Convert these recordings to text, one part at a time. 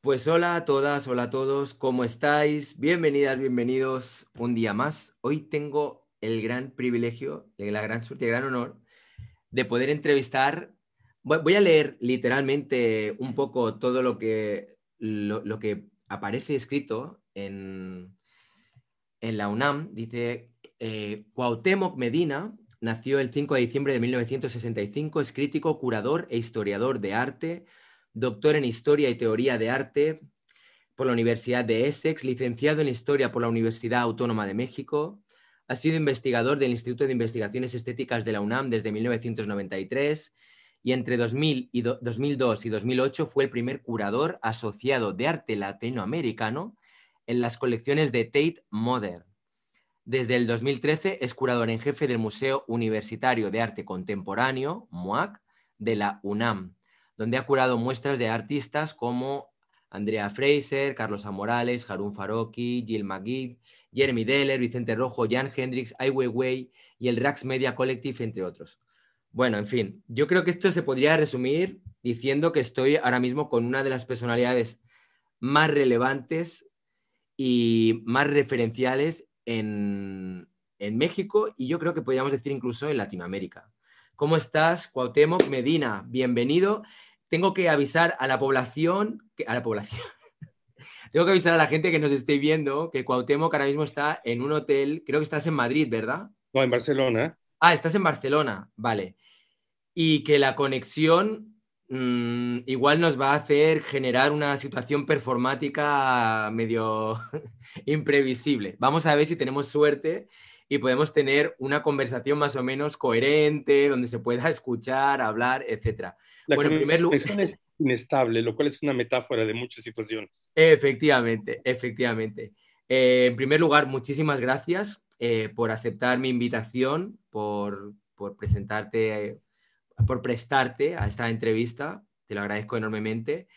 Pues hola a todas, hola a todos, ¿cómo estáis? Bienvenidas, bienvenidos un día más. Hoy tengo el gran privilegio, la gran suerte, el gran honor de poder entrevistar. Voy a leer literalmente un poco todo lo que, que aparece escrito en, en la UNAM. Dice, eh, Cuauhtémoc Medina nació el 5 de diciembre de 1965, es crítico, curador e historiador de arte doctor en Historia y Teoría de Arte por la Universidad de Essex, licenciado en Historia por la Universidad Autónoma de México. Ha sido investigador del Instituto de Investigaciones Estéticas de la UNAM desde 1993 y entre 2002 y 2008 fue el primer curador asociado de arte latinoamericano en las colecciones de Tate Modern. Desde el 2013 es curador en jefe del Museo Universitario de Arte Contemporáneo, MUAC, de la UNAM donde ha curado muestras de artistas como Andrea Fraser, Carlos Amorales, Harun Faroki, Jill McGee, Jeremy Deller, Vicente Rojo, Jan Hendrix, Ai Weiwei y el Rax Media Collective, entre otros. Bueno, en fin, yo creo que esto se podría resumir diciendo que estoy ahora mismo con una de las personalidades más relevantes y más referenciales en, en México y yo creo que podríamos decir incluso en Latinoamérica. ¿Cómo estás, Cuauhtémoc Medina? Bienvenido tengo que avisar a la población, que, a la población, tengo que avisar a la gente que nos esté viendo que Cuauhtémoc ahora mismo está en un hotel, creo que estás en Madrid, ¿verdad? No, en Barcelona. Ah, estás en Barcelona, vale. Y que la conexión mm, igual nos va a hacer generar una situación performática medio imprevisible. Vamos a ver si tenemos suerte y podemos tener una conversación más o menos coherente, donde se pueda escuchar, hablar, etc. La bueno, primer lugar... es inestable, lo cual es una metáfora de muchas situaciones. Efectivamente, efectivamente. Eh, en primer lugar, muchísimas gracias eh, por aceptar mi invitación, por, presentarte, por prestarte a esta entrevista. Te lo agradezco enormemente.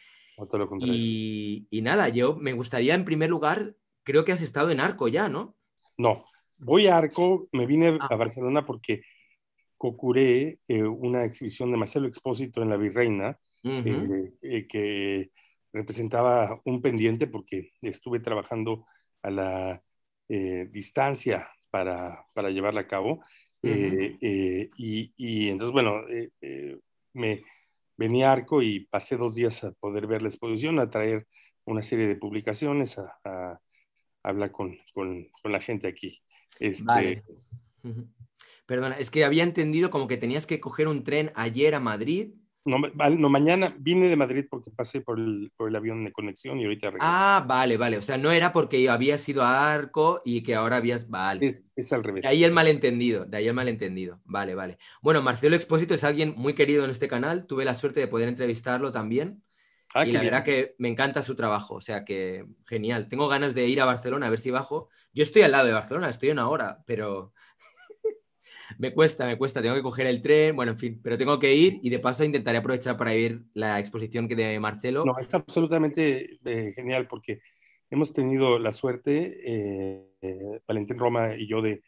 y, y nada, yo me gustaría en primer lugar, creo que has estado en Arco ya, ¿no? No, voy a Arco, me vine ah. a Barcelona porque cocuré eh, una exhibición de Marcelo Expósito en la Virreina, eh, eh, que representaba un pendiente porque estuve trabajando a la distancia para, llevarla a cabo. y, entonces, bueno, me venía a Arco y pasé dos días a poder ver la exposición, a traer una serie de publicaciones, a, hablar con, la gente aquí. Este, Perdona, es que había entendido como que tenías que coger un tren ayer a Madrid. No, mañana vine de Madrid porque pasé por el, avión de conexión y ahorita regreso. Ah, vale, vale. O sea, no era porque había sido a Arco y que ahora habías. Vale. Es, al revés. ahí el malentendido, de ahí el malentendido. Vale, vale. Bueno, Marcelo Expósito es alguien muy querido en este canal. Tuve la suerte de poder entrevistarlo también. Ah, y la verdad que me encanta su trabajo, o sea que genial. Tengo ganas de ir a Barcelona a ver si bajo. Yo estoy al lado de Barcelona, estoy en una hora, pero me cuesta, me cuesta. Tengo que coger el tren, bueno, en fin, pero tengo que ir y de paso intentaré aprovechar para ir la exposición que de Marcelo. No, es absolutamente eh, genial porque hemos tenido la suerte, eh, Valentín Roma y yo, de,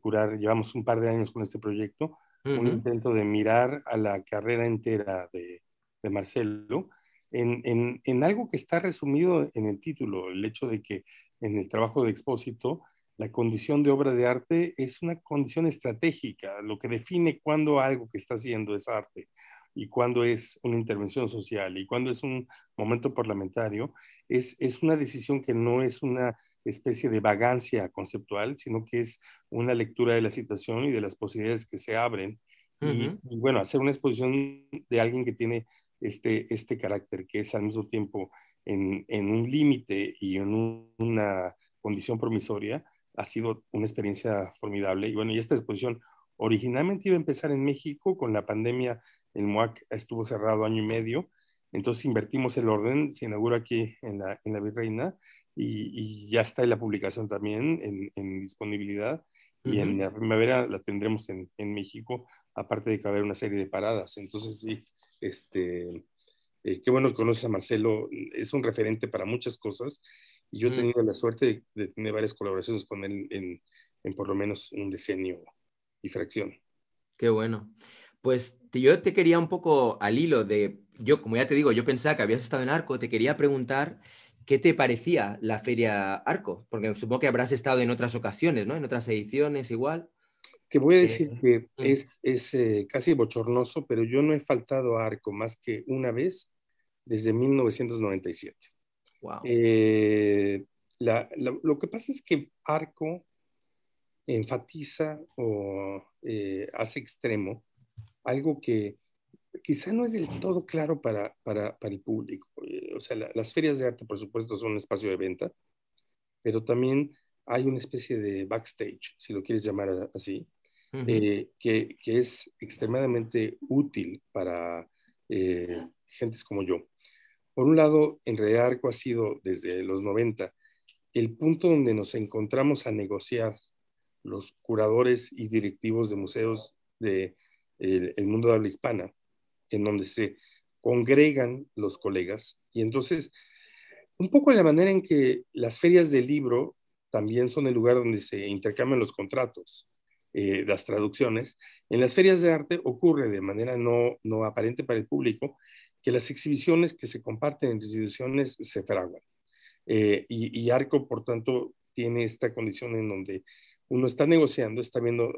curar, llevamos un par de años con este proyecto, un intento de mirar a la carrera entera de Marcelo en, algo que está resumido en el título, el hecho de que en el trabajo de expósito, la condición de obra de arte es una condición estratégica, lo que define cuándo algo que está haciendo es arte y cuándo es una intervención social y cuándo es un momento parlamentario, es, es una decisión que no es una especie de vagancia conceptual, sino que es una lectura de la situación y de las posibilidades que se abren. y, bueno, hacer una exposición de alguien que tiene este, este carácter que es al mismo tiempo en, en un límite y en una condición promisoria, ha sido una experiencia formidable. Y bueno, y esta exposición originalmente iba a empezar en México, con la pandemia el MOAC estuvo cerrado año y medio, entonces invertimos el orden, se inaugura aquí en la, en la Virreina y, ya está en la publicación también en, disponibilidad y en la primavera la tendremos en, en México, aparte de que va haber una serie de paradas. Entonces sí, este, eh, qué bueno que conoces a Marcelo, es un referente para muchas cosas. Y yo he tenido la suerte de, tener varias colaboraciones con él en, por lo menos un decenio y fracción. Qué bueno. Pues yo te quería un poco al hilo de, yo como ya te digo, yo pensaba que habías estado en Arco, te quería preguntar qué te parecía la feria Arco, porque supongo que habrás estado en otras ocasiones, ¿no? En otras ediciones igual que voy a decir que es, es eh, casi bochornoso, pero yo no he faltado a Arco más que una vez desde 1997. Eh, lo que pasa es que Arco enfatiza o eh, hace extremo algo que quizá no es del todo claro para, para, para el público. o sea, las ferias de arte, por supuesto, son un espacio de venta, pero también hay una especie de backstage, si lo quieres llamar así, eh, que, es extremadamente útil para eh, gentes como yo. Por un lado, en redarco ha sido desde los 90 el punto donde nos encontramos a negociar los curadores y directivos de museos del de, eh, el mundo de habla hispana, en donde se congregan los colegas. Y entonces, un poco la manera en que las ferias del libro también son el lugar donde se intercambian los contratos. Eh, las traducciones, en las ferias de arte ocurre de manera no, aparente para el público que las exhibiciones que se comparten en instituciones se fraguan. Eh, y, Arco, por tanto, tiene esta condición en donde uno está negociando, está viendo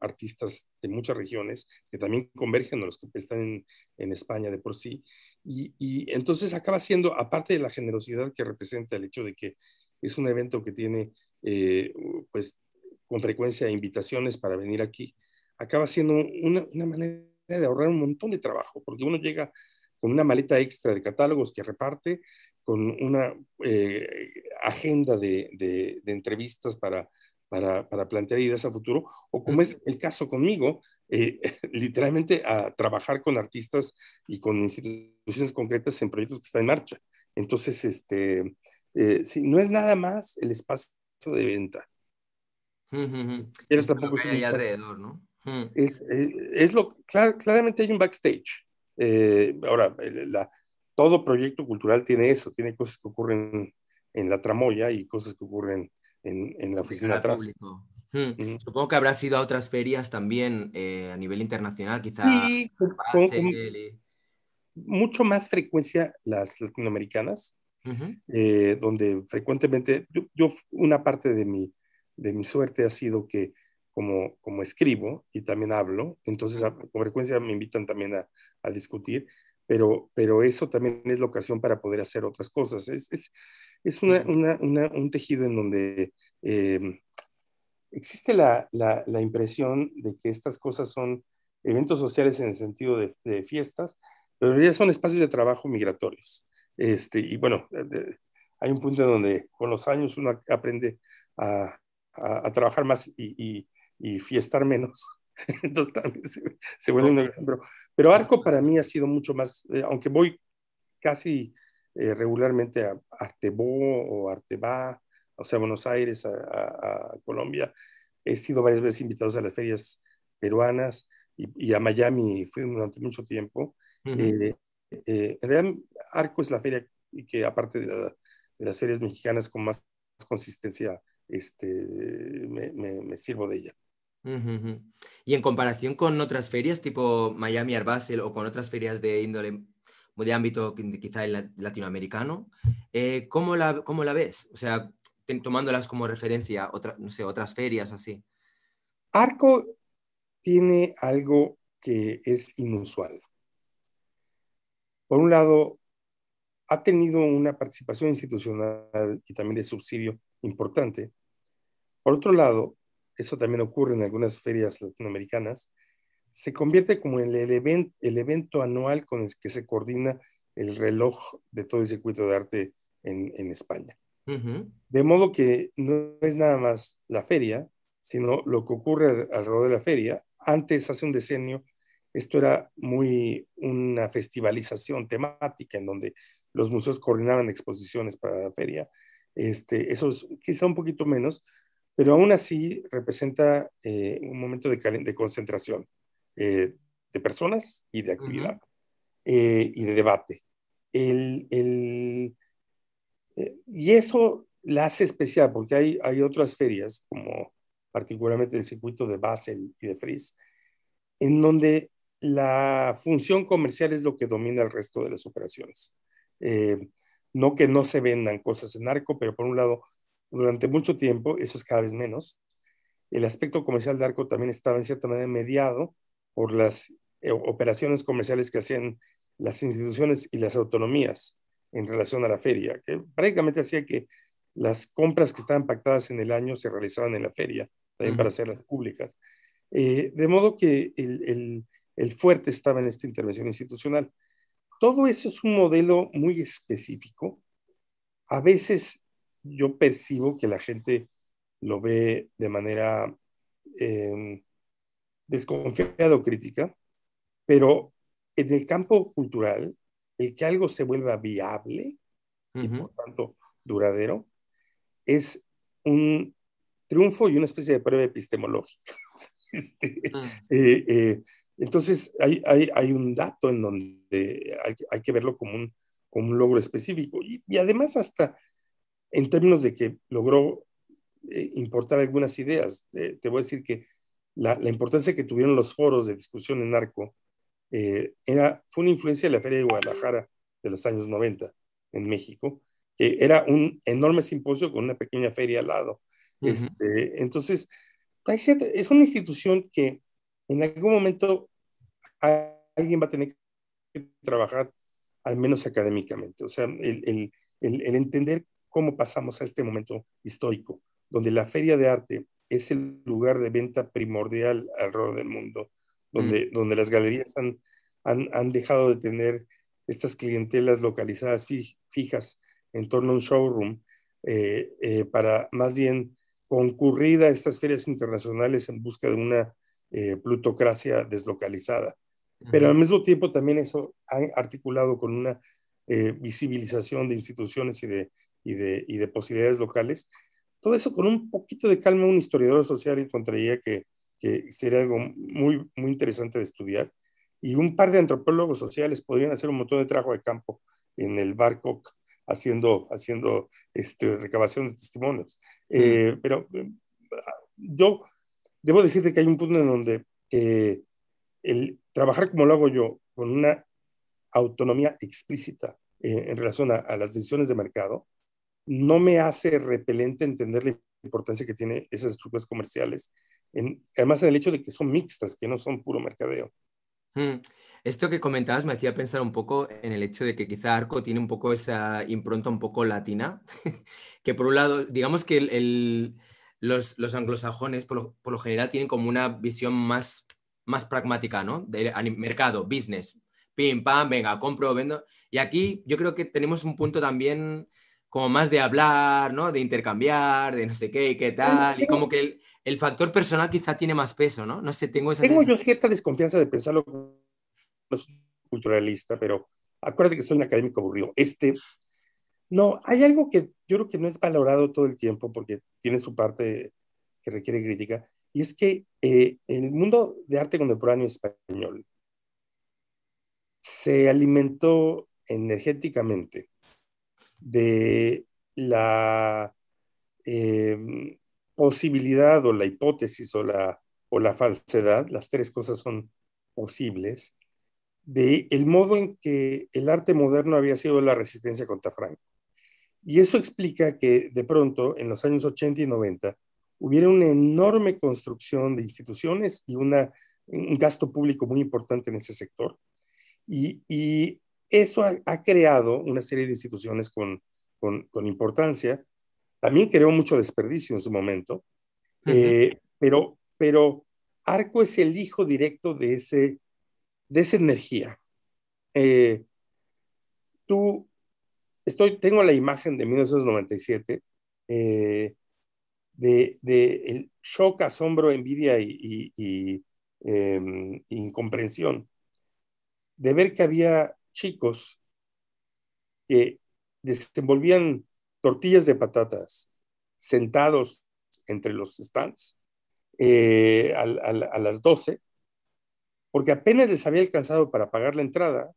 artistas de muchas regiones que también convergen a los que están en, España de por sí. Y, entonces acaba siendo, aparte de la generosidad que representa el hecho de que es un evento que tiene eh, pues con frecuencia invitaciones para venir aquí, acaba siendo una, manera de ahorrar un montón de trabajo, porque uno llega con una maleta extra de catálogos que reparte, con una eh, agenda de, entrevistas para, para, plantear ideas a futuro, o como es el caso conmigo, eh, literalmente a trabajar con artistas y con instituciones concretas en proyectos que están en marcha. Entonces, este, eh, no es nada más el espacio de venta, Mm es lo que hay alrededor, ¿no? Es, lo, claramente hay un backstage. Eh, ahora, la, todo proyecto cultural tiene eso, tiene cosas que ocurren en la tramoya y cosas que ocurren en, en la oficina atrás. Supongo que habrás ido a otras ferias también eh, a nivel internacional, quizás. mucho más frecuencia las latinoamericanas, donde frecuentemente yo, una parte de mi de mi suerte ha sido que como, como escribo y también hablo, entonces con frecuencia me invitan también a, a, discutir, pero, pero eso también es la ocasión para poder hacer otras cosas. Es, es, es una, una, un tejido en donde em, existe la, la, impresión de que estas cosas son eventos sociales en el sentido de, de fiestas, pero en realidad son espacios de trabajo migratorios. Este, y bueno, hay un punto en donde con los años uno aprende a, a, trabajar más y, y, fiestar menos. Entonces también se, vuelve un ejemplo. Pero Arco para mí ha sido mucho más, eh, aunque voy casi eh, regularmente a Artebó o Arteba o sea, a Buenos Aires, a, Colombia, he sido varias veces invitados a las ferias peruanas y, a Miami fui durante mucho tiempo. Eh, en realidad, Arco es la feria que aparte de las ferias mexicanas con más consistencia este, me, me, sirvo de ella. Y en comparación con otras ferias tipo Miami Air Basel o con otras ferias de índole de ámbito quizá latinoamericano, eh, ¿cómo, la, ¿cómo la ves? O sea, tomándolas como referencia, otras no sé, otras ferias así. Arco tiene algo que es inusual. Por un lado, ha tenido una participación institucional y también de subsidio importante. Por otro lado, eso también ocurre en algunas ferias latinoamericanas, se convierte como el, el evento anual con el que se coordina el reloj de todo el circuito de arte en, España. De modo que no es nada más la feria, sino lo que ocurre alrededor de la feria. Antes, hace un decenio, esto era muy una festivalización temática en donde los museos coordinaban exposiciones para la feria este, eso es quizá un poquito menos, pero aún así representa eh, un momento de, concentración eh, de personas y de actividad eh, y de debate. El, y eso la hace especial porque hay, otras ferias, como particularmente el circuito de Basel y de Fries, en donde la función comercial es lo que domina el resto de las operaciones. No que no se vendan cosas en arco, pero por un lado, durante mucho tiempo, eso es cada vez menos. El aspecto comercial de arco también estaba en cierta manera mediado por las eh, operaciones comerciales que hacían las instituciones y las autonomías en relación a la feria, que prácticamente hacía que las compras que estaban pactadas en el año se realizaban en la feria, también para hacerlas públicas. Eh, de modo que el, fuerte estaba en esta intervención institucional. Todo eso es un modelo muy específico. A veces yo percibo que la gente lo ve de manera em, desconfiada o crítica, pero en el campo cultural, el que algo se vuelva viable y por tanto duradero, es un triunfo y una especie de prueba epistemológica. Este, mm. eh, eh, entonces, hay, hay, un dato en donde hay, que verlo como un, como un logro específico. Y, además, hasta en términos de que logró eh, importar algunas ideas, eh, te voy a decir que la, importancia que tuvieron los foros de discusión en Arco eh, era, fue una influencia de la Feria de Guadalajara de los años 90 en México, que era un enorme simposio con una pequeña feria al lado. Este, entonces, es una institución que en algún momento alguien va a tener que trabajar, al menos académicamente. O sea, el, entender cómo pasamos a este momento histórico, donde la feria de arte es el lugar de venta primordial alrededor del mundo, donde, mm. donde las galerías han, han, dejado de tener estas clientelas localizadas fijas en torno a un showroom, eh, eh, para más bien concurrir a estas ferias internacionales en busca de una eh, plutocracia deslocalizada. Pero al mismo tiempo también eso ha articulado con una eh, visibilización de instituciones y de, de, posibilidades locales. Todo eso con un poquito de calma, un historiador social encontraría que, que sería algo muy, muy interesante de estudiar. Y un par de antropólogos sociales podrían hacer un montón de trabajo de campo en el barco haciendo, haciendo este, recabación de testimonios. Eh, pero yo debo decirte que hay un punto en donde eh, el trabajar como lo hago yo, con una autonomía explícita eh, en relación a, las decisiones de mercado, no me hace repelente entender la importancia que tiene esas estructuras comerciales. En, además, en el hecho de que son mixtas, que no son puro mercadeo. Hmm. Esto que comentabas me hacía pensar un poco en el hecho de que quizá Arco tiene un poco esa impronta un poco latina, que por un lado, digamos que el los, anglosajones por lo, general tienen como una visión más, pragmática, ¿no? De mercado, business, pim, pam, venga, compro, vendo. Y aquí yo creo que tenemos un punto también como más de hablar, ¿no? De intercambiar, de no sé qué y qué tal. Y como que el, factor personal quizá tiene más peso, ¿no? No sé, tengo esa... Tengo yo cierta desconfianza de pensarlo culturalista, pero acuérdate que soy un académico aburrido. Este no, hay algo que yo creo que no es valorado todo el tiempo porque tiene su parte que requiere crítica, y es que eh, el mundo de arte contemporáneo español se alimentó energéticamente de la em, posibilidad o la hipótesis o la, o la falsedad, las tres cosas son posibles, de el modo en que el arte moderno había sido la resistencia contra Franco. Y eso explica que de pronto, en los años 80 y 90, hubiera una enorme construcción de instituciones y un gasto público muy importante en ese sector. Y, eso ha, creado una serie de instituciones con, con, importancia. También creó mucho desperdicio en su momento, eh, pero, pero Arco es el hijo directo de, ese, de esa energía. Eh, tú estoy, tengo la imagen de 1997, eh, de, de, el shock, asombro, envidia y, em, incomprensión, de ver que había chicos que desenvolvían tortillas de patatas sentados entre los stands eh, a, a las 12, porque apenas les había alcanzado para pagar la entrada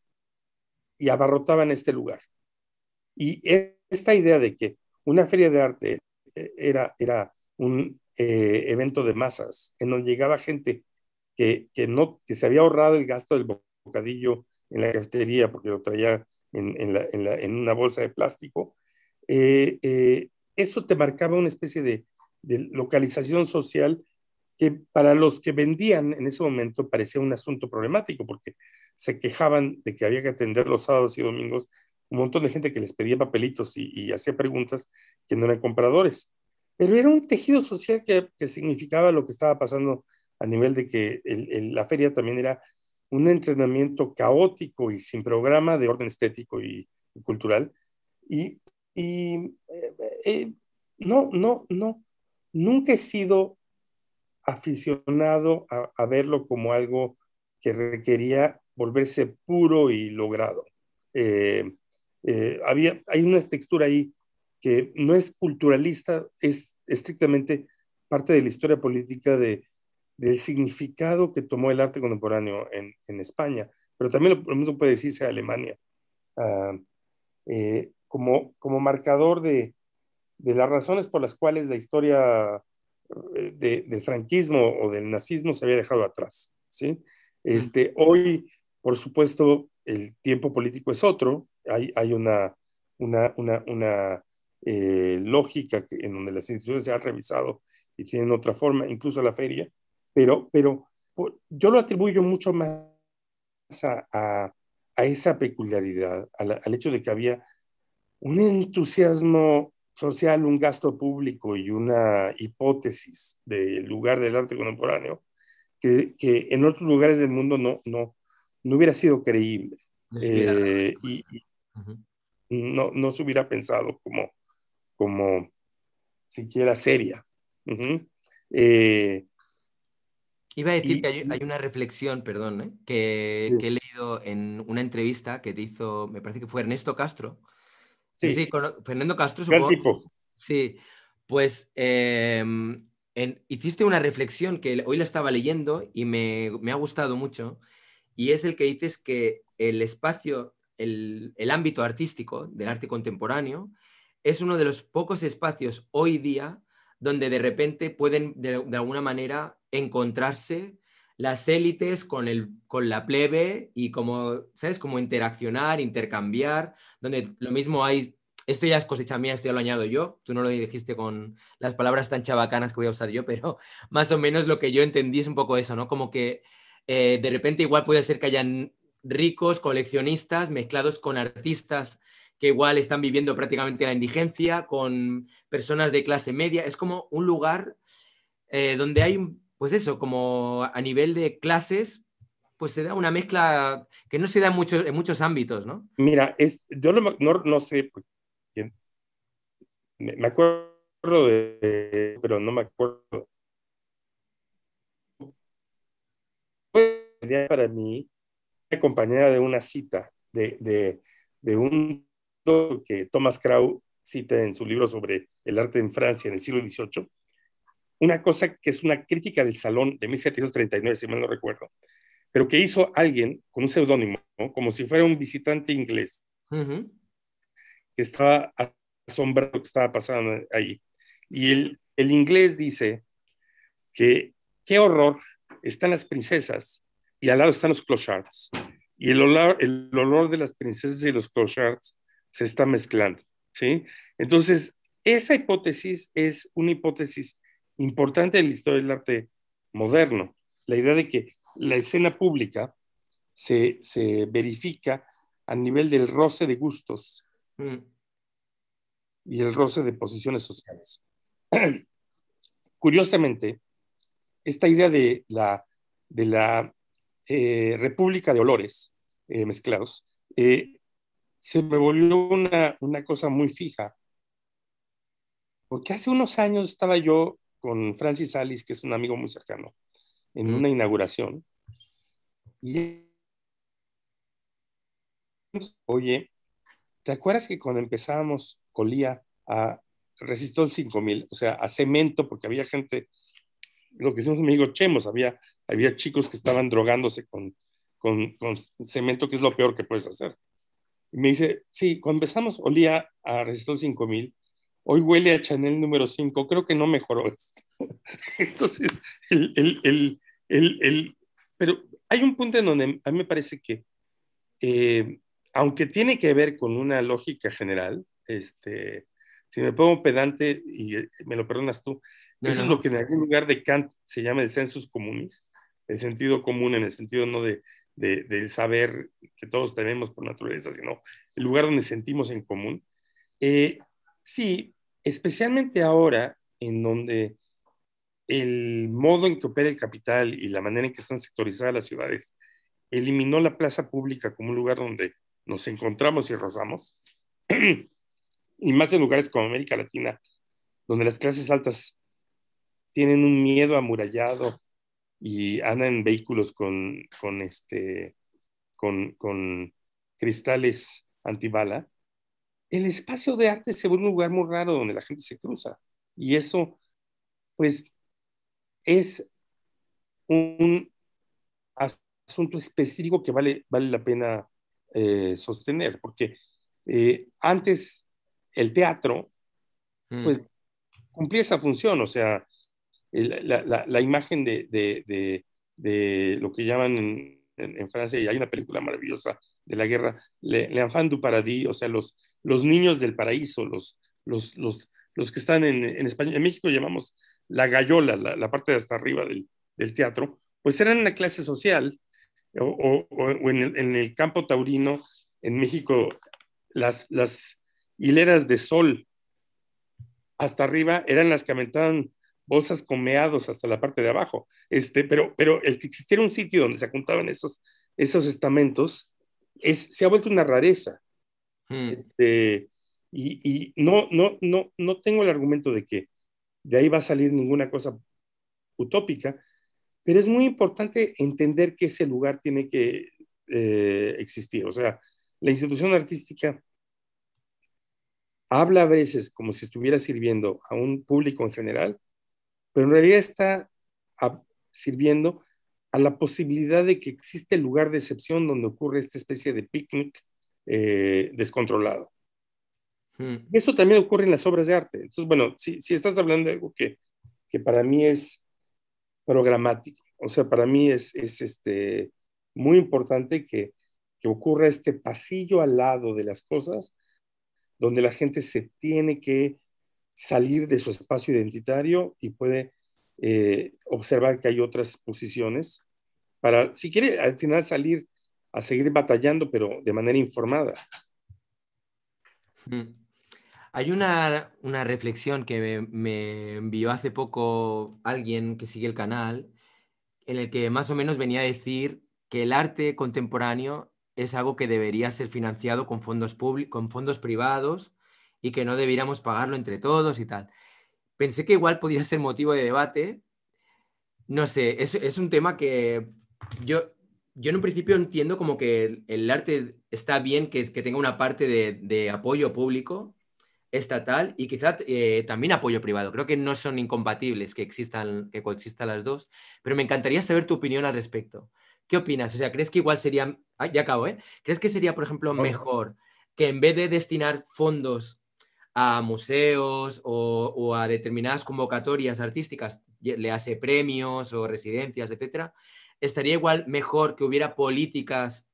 y abarrotaban este lugar. Y e, esta idea de que una feria de arte eh, era, era un eh, evento de masas, en donde llegaba gente que, no, que se había ahorrado el gasto del bocadillo en la cafetería porque lo traía en, una bolsa de plástico, eh, eso te marcaba una especie de, de localización social que para los que vendían en ese momento parecía un asunto problemático porque se quejaban de que había que atender los sábados y domingos un montón de gente que les pedía papelitos y, hacía preguntas que no eran compradores. Pero era un tejido social que, significaba lo que estaba pasando a nivel de que la feria también era un entrenamiento caótico y sin programa de orden estético y, cultural. Y, eh, eh, no, no, no, nunca he sido aficionado a, a, verlo como algo que requería volverse puro y logrado. Eh, eh, había, hay una textura ahí que no es culturalista, es estrictamente parte de la historia política de, del significado que tomó el arte contemporáneo en, en España, pero también lo, mismo puede decirse de Alemania, ah, eh, como, como marcador de, de, las razones por las cuales la historia eh, del franquismo o del nazismo se había dejado atrás. ¿sí? Este, hoy, por supuesto, el tiempo político es otro, hay, una, una, una, eh, lógica en donde las instituciones se han revisado y tienen otra forma, incluso la feria, pero, pero yo lo atribuyo mucho más a, a, esa peculiaridad, al hecho de que había un entusiasmo social, un gasto público y una hipótesis del lugar del arte contemporáneo que, en otros lugares del mundo no, no, no hubiera sido creíble. Eh, y, no, se hubiera pensado como, como siquiera seria. Eh, Iba a decir que hay, una reflexión, perdón, ¿eh? que, he leído en una entrevista que te hizo, me parece que fue Ernesto Castro. Sí, sí, Fernando Castro, supongo. Sí, pues em, hiciste una reflexión que hoy la estaba leyendo y me, me, ha gustado mucho, y es el que dices que el espacio el, ámbito artístico del arte contemporáneo es uno de los pocos espacios hoy día donde de repente pueden de, alguna manera encontrarse las élites con, el, con la plebe y como, ¿sabes? Como interaccionar, intercambiar, donde lo mismo hay, esto ya es cosecha mía, esto ya lo añado yo, tú no lo dijiste con las palabras tan chabacanas que voy a usar yo, pero más o menos lo que yo entendí es un poco eso, ¿no? Como que eh, de repente igual puede ser que hayan ricos, coleccionistas, mezclados con artistas que igual están viviendo prácticamente la indigencia, con personas de clase media. Es como un lugar eh, donde hay, pues eso, como a nivel de clases, pues se da una mezcla que no se da en, en muchos ámbitos, ¿no? Mira, es, yo no, sé, pues, me, acuerdo de, pero no me acuerdo. Para mí, acompañada de una cita de, un que Thomas Krau cita en su libro sobre el arte en Francia en el siglo XVIII, una cosa que es una crítica del Salón de 1739, si mal no recuerdo, pero que hizo alguien con un seudónimo, como si fuera un visitante inglés, que estaba asombrado lo que estaba pasando ahí. Y el, el inglés dice que qué horror están las princesas y al lado están los clochards. Y el olor, el olor de las princesas y los clochards se está mezclando, ¿sí? Entonces, esa hipótesis es una hipótesis importante en la historia del arte moderno. La idea de que la escena pública se, se verifica a nivel del roce de gustos mm. y el roce de posiciones sociales. Curiosamente, esta idea de la, de la eh, república de olores eh, mezclados, eh, se me volvió una, cosa muy fija. Porque hace unos años estaba yo con Francis Alice, que es un amigo muy cercano, en una inauguración. Y oye, ¿te acuerdas que cuando empezábamos colía a el 5000, o sea, a cemento, porque había gente, lo que decimos amigos chemos, había había chicos que estaban drogándose con, con, cemento, que es lo peor que puedes hacer. Y me dice, sí, cuando empezamos olía a Resistol 5000, hoy huele a Chanel número 5, creo que no mejoró esto. Entonces, el, el, el, el, pero hay un punto en donde a mí me parece que, eh, aunque tiene que ver con una lógica general, este, si me pongo pedante, y eh, me lo perdonas tú, eso es lo que en algún lugar de Kant se llama el census comunis, el sentido común, en el sentido no del saber que todos tenemos por naturaleza, sino el lugar donde sentimos en común. Eh, sí, especialmente ahora en donde el modo en que opera el capital y la manera en que están sectorizadas las ciudades eliminó la plaza pública como un lugar donde nos encontramos y rozamos, y más en lugares como América Latina, donde las clases altas tienen un miedo amurallado y andan en vehículos con, con, este, con, cristales antibala, el espacio de arte se vuelve un lugar muy raro donde la gente se cruza. Y eso, pues, es un asunto específico que vale, vale la pena eh, sostener, porque eh, antes el teatro, mm. pues, cumplía esa función, o sea, la, imagen de, lo que llaman en, Francia, y hay una película maravillosa de la guerra, Le, Enfant du Paradis, o sea, los, los niños del paraíso, los, los, que están en, España, en México llamamos la gallola, la, parte de hasta arriba del, teatro, pues eran una clase social, o, en, el, campo taurino, en México, las, las hileras de sol hasta arriba eran las que aventaban bolsas comeados hasta la parte de abajo. Este, pero, pero el que existiera un sitio donde se juntaban esos, esos estamentos es, se ha vuelto una rareza. Hmm. Este, y, y no, no, no, no tengo el argumento de que de ahí va a salir ninguna cosa utópica, pero es muy importante entender que ese lugar tiene que eh, existir. O sea, la institución artística habla a veces como si estuviera sirviendo a un público en general pero en realidad está ah, sirviendo a la posibilidad de que existe el lugar de excepción donde ocurre esta especie de picnic eh, descontrolado. Hmm. Eso también ocurre en las obras de arte. Entonces, bueno, si, si estás hablando de algo que, que para mí es programático, o sea, para mí es, es este, muy importante que, que ocurra este pasillo al lado de las cosas, donde la gente se tiene que salir de su espacio identitario y puede eh, observar que hay otras posiciones para, si quiere, al final salir a seguir batallando, pero de manera informada. Mm. Hay una, reflexión que me, envió hace poco alguien que sigue el canal, en el que más o menos venía a decir que el arte contemporáneo es algo que debería ser financiado con fondos, con fondos privados y que no debiéramos pagarlo entre todos y tal. Pensé que igual podría ser motivo de debate. No sé, es, un tema que yo, yo en un principio entiendo como que el, arte está bien que, tenga una parte de, apoyo público estatal y quizá eh, también apoyo privado. Creo que no son incompatibles que existan, que coexistan las dos, pero me encantaría saber tu opinión al respecto. ¿Qué opinas? O sea, ¿crees que igual sería, ah, ya acabo, ¿eh? ¿Crees que sería, por ejemplo, mejor que en vez de destinar fondos a museos o, a determinadas convocatorias artísticas, le hace premios o residencias, etcétera, estaría igual mejor que hubiera políticas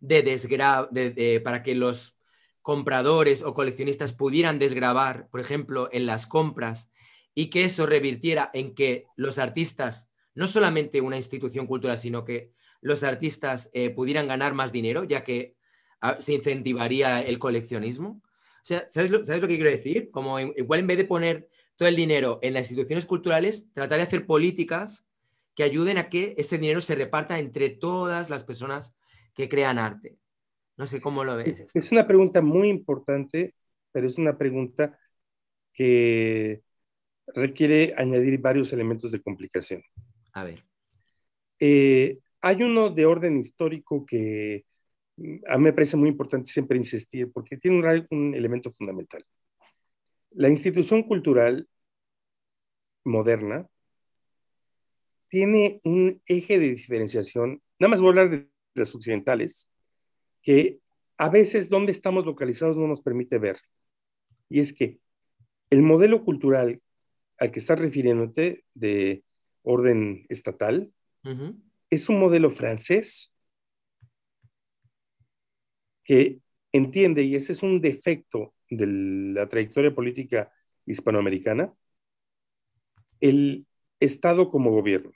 de para que los compradores o coleccionistas pudieran desgravar, por ejemplo, en las compras y que eso revirtiera en que los artistas, no solamente una institución cultural, sino que los artistas eh, pudieran ganar más dinero, ya que ah, se incentivaría el coleccionismo. ¿sabes lo, que quiero decir? Como igual en vez de poner todo el dinero en las instituciones culturales, tratar de hacer políticas que ayuden a que ese dinero se reparta entre todas las personas que crean arte. No sé cómo lo ves. Es, una pregunta muy importante, pero es una pregunta que requiere añadir varios elementos de complicación. A ver. Eh, hay uno de orden histórico que a mí me parece muy importante siempre insistir, porque tiene un, elemento fundamental. La institución cultural moderna tiene un eje de diferenciación, nada más voy a hablar de las occidentales, que a veces donde estamos localizados no nos permite ver. Y es que el modelo cultural al que estás refiriéndote de orden estatal es un modelo francés que entiende, y ese es un defecto de la trayectoria política hispanoamericana, el Estado como gobierno.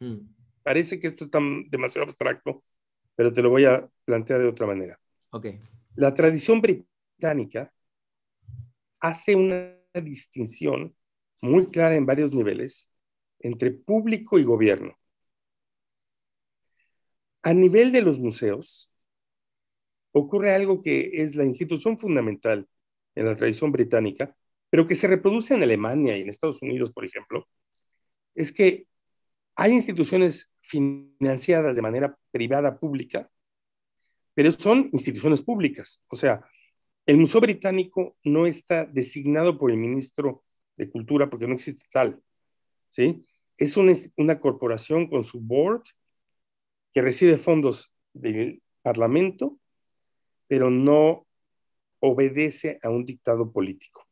Hmm. Parece que esto es demasiado abstracto, pero te lo voy a plantear de otra manera. La tradición británica hace una distinción muy clara en varios niveles entre público y gobierno. A nivel de los museos, ocurre algo que es la institución fundamental en la tradición británica, pero que se reproduce en Alemania y en Estados Unidos, por ejemplo, es que hay instituciones financiadas de manera privada pública, pero son instituciones públicas. O sea, el Museo Británico no está designado por el ministro de Cultura porque no existe tal. ¿sí? Es una, una corporación con su board que recibe fondos del Parlamento pero no obedece a un dictado político.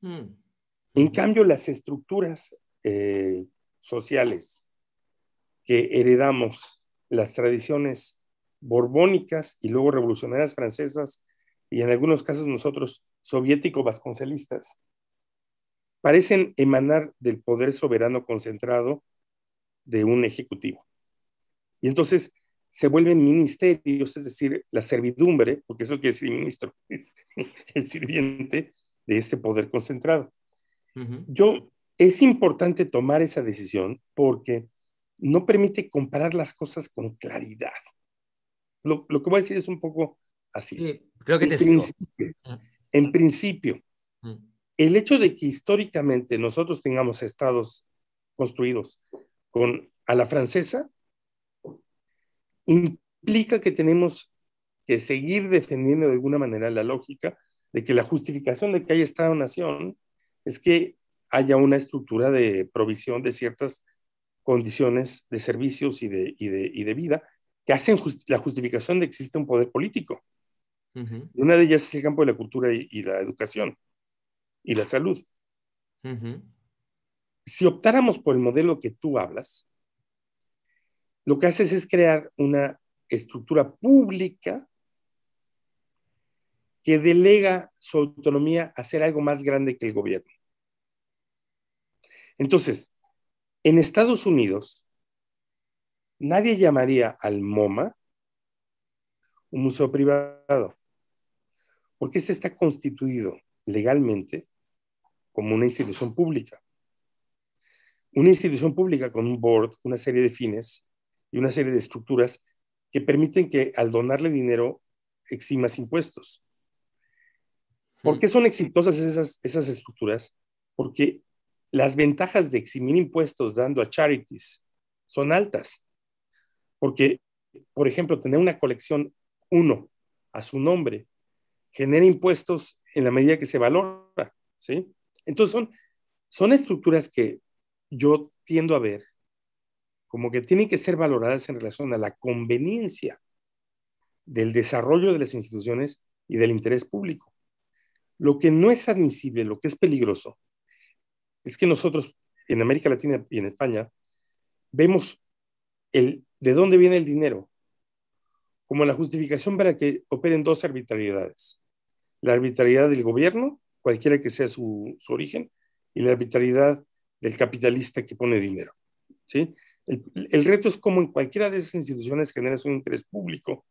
Hmm. En cambio, las estructuras eh, sociales que heredamos, las tradiciones borbónicas y luego revolucionarias francesas, y en algunos casos nosotros soviético-vasconcelistas, parecen emanar del poder soberano concentrado de un ejecutivo. Y entonces se vuelven ministerios, es decir, la servidumbre, porque eso quiere decir ministro, es el sirviente de este poder concentrado. Yo, es importante tomar esa decisión porque no permite comparar las cosas con claridad. Lo, que voy a decir es un poco así. creo que te principio, mm. En principio, mm. el hecho de que históricamente nosotros tengamos estados construidos con a la francesa implica que tenemos que seguir defendiendo de alguna manera la lógica de que la justificación de que haya Estado-Nación es que haya una estructura de provisión de ciertas condiciones de servicios y de, vida que hacen la justificación de que existe un poder político. y Una de ellas es el campo de la cultura y, la educación y la salud. Si optáramos por el modelo que tú hablas, lo que haces es crear una estructura pública que delega su autonomía a ser algo más grande que el gobierno. Entonces, en Estados Unidos, nadie llamaría al MoMA un museo privado, porque este está constituido legalmente como una institución pública. Una institución pública con un board, una serie de fines, y una serie de estructuras que permiten que al donarle dinero eximas impuestos. ¿Por qué hmm. son exitosas esas, estructuras? Porque las ventajas de eximir impuestos dando a charities son altas. Porque, por ejemplo, tener una colección uno a su nombre genera impuestos en la medida que se valora, ¿sí? Entonces son, son estructuras que yo tiendo a ver como que tienen que ser valoradas en relación a la conveniencia del desarrollo de las instituciones y del interés público. Lo que no es admisible, lo que es peligroso, es que nosotros en América Latina y en España vemos el, de dónde viene el dinero como la justificación para que operen dos arbitrariedades. La arbitrariedad del gobierno, cualquiera que sea su, su origen, y la arbitrariedad del capitalista que pone dinero. ¿sí? El, reto es como en cualquiera de esas instituciones generas un interés público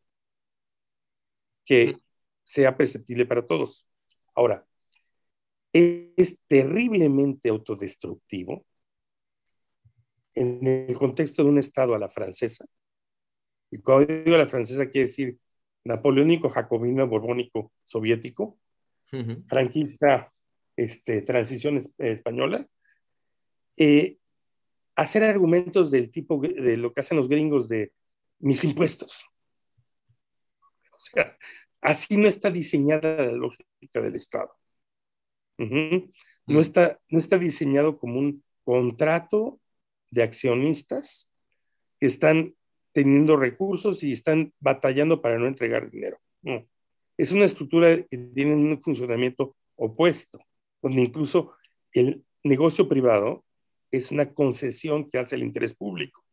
que sea perceptible para todos. Ahora, es, terriblemente autodestructivo en el contexto de un Estado a la francesa. Y cuando digo a la francesa, quiere decir napoleónico, jacobino, borbónico, soviético, franquista, este, transición española, eh, hacer argumentos del tipo de lo que hacen los gringos de mis impuestos. O sea, así no está diseñada la lógica del Estado. no, mm. está, no está diseñado como un contrato de accionistas que están teniendo recursos y están batallando para no entregar dinero. Es una estructura que tiene un funcionamiento opuesto, donde incluso el negocio privado es una concesión que hace el interés público.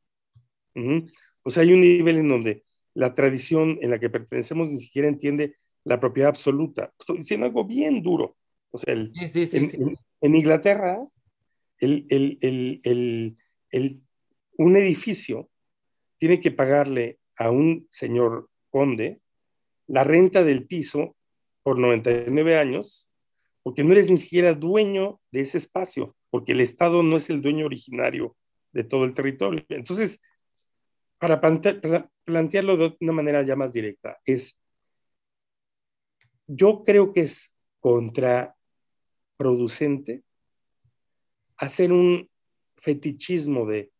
O sea, hay un nivel en donde la tradición en la que pertenecemos ni siquiera entiende la propiedad absoluta. Estoy diciendo algo bien duro. en, Inglaterra, un edificio tiene que pagarle a un señor conde la renta del piso por 99 años, porque no eres ni siquiera dueño de ese espacio porque el Estado no es el dueño originario de todo el territorio. Entonces, para plantearlo de una manera ya más directa, es, yo creo que es contraproducente hacer un fetichismo de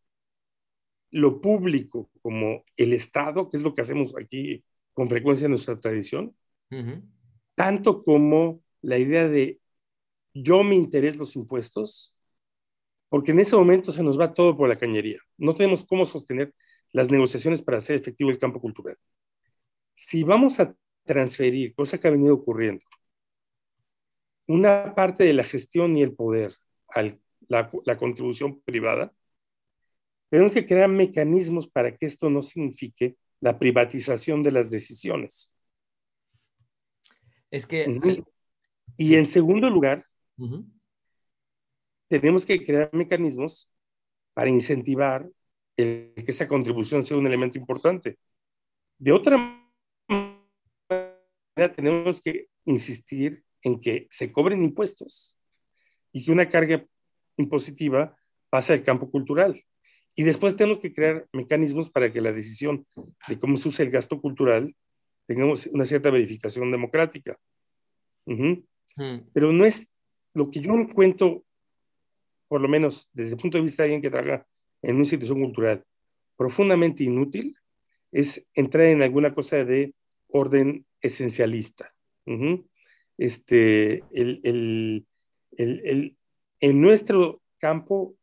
lo público como el Estado, que es lo que hacemos aquí con frecuencia en nuestra tradición, tanto como la idea de yo me interés los impuestos porque en ese momento se nos va todo por la cañería. No tenemos cómo sostener las negociaciones para hacer efectivo el campo cultural. Si vamos a transferir, cosa que ha venido ocurriendo, una parte de la gestión y el poder a la, contribución privada, tenemos que crear mecanismos para que esto no signifique la privatización de las decisiones. Es que... Y en segundo lugar, tenemos que crear mecanismos para incentivar que esa contribución sea un elemento importante. De otra manera, tenemos que insistir en que se cobren impuestos y que una carga impositiva pase al campo cultural. Y después tenemos que crear mecanismos para que la decisión de cómo se usa el gasto cultural tengamos una cierta verificación democrática. Mm. Pero no es lo que yo encuentro por lo menos desde el punto de vista de alguien que trabaja en una institución cultural, profundamente inútil, es entrar en alguna cosa de orden esencialista. este, el, el, el, en nuestro campo,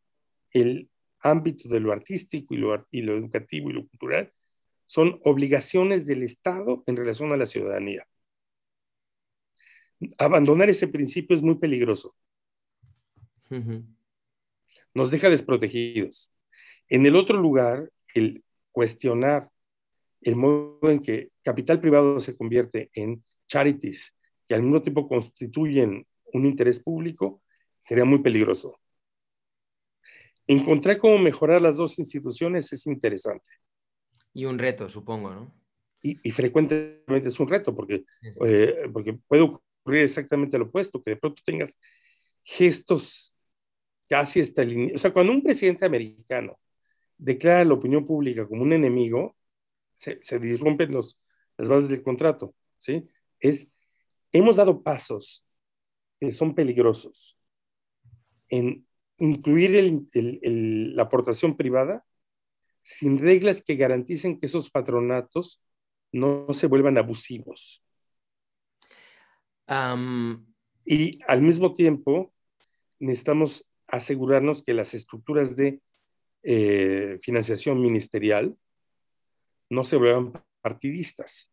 el ámbito de lo artístico y lo, y lo educativo y lo cultural son obligaciones del Estado en relación a la ciudadanía. Abandonar ese principio es muy peligroso. Uh nos deja desprotegidos. En el otro lugar, el cuestionar el modo en que capital privado se convierte en charities, que al mismo tiempo constituyen un interés público, sería muy peligroso. Encontrar cómo mejorar las dos instituciones es interesante. Y un reto, supongo, ¿no? Y, frecuentemente es un reto, porque, eh, porque puede ocurrir exactamente lo opuesto, que de pronto tengas gestos casi línea O sea, cuando un presidente americano declara a la opinión pública como un enemigo, se, se disrumpen los, las bases del contrato, ¿sí? Es, hemos dado pasos que son peligrosos en incluir el, el, la aportación privada sin reglas que garanticen que esos patronatos no se vuelvan abusivos. y al mismo tiempo, necesitamos asegurarnos que las estructuras de eh, financiación ministerial no se vuelvan partidistas.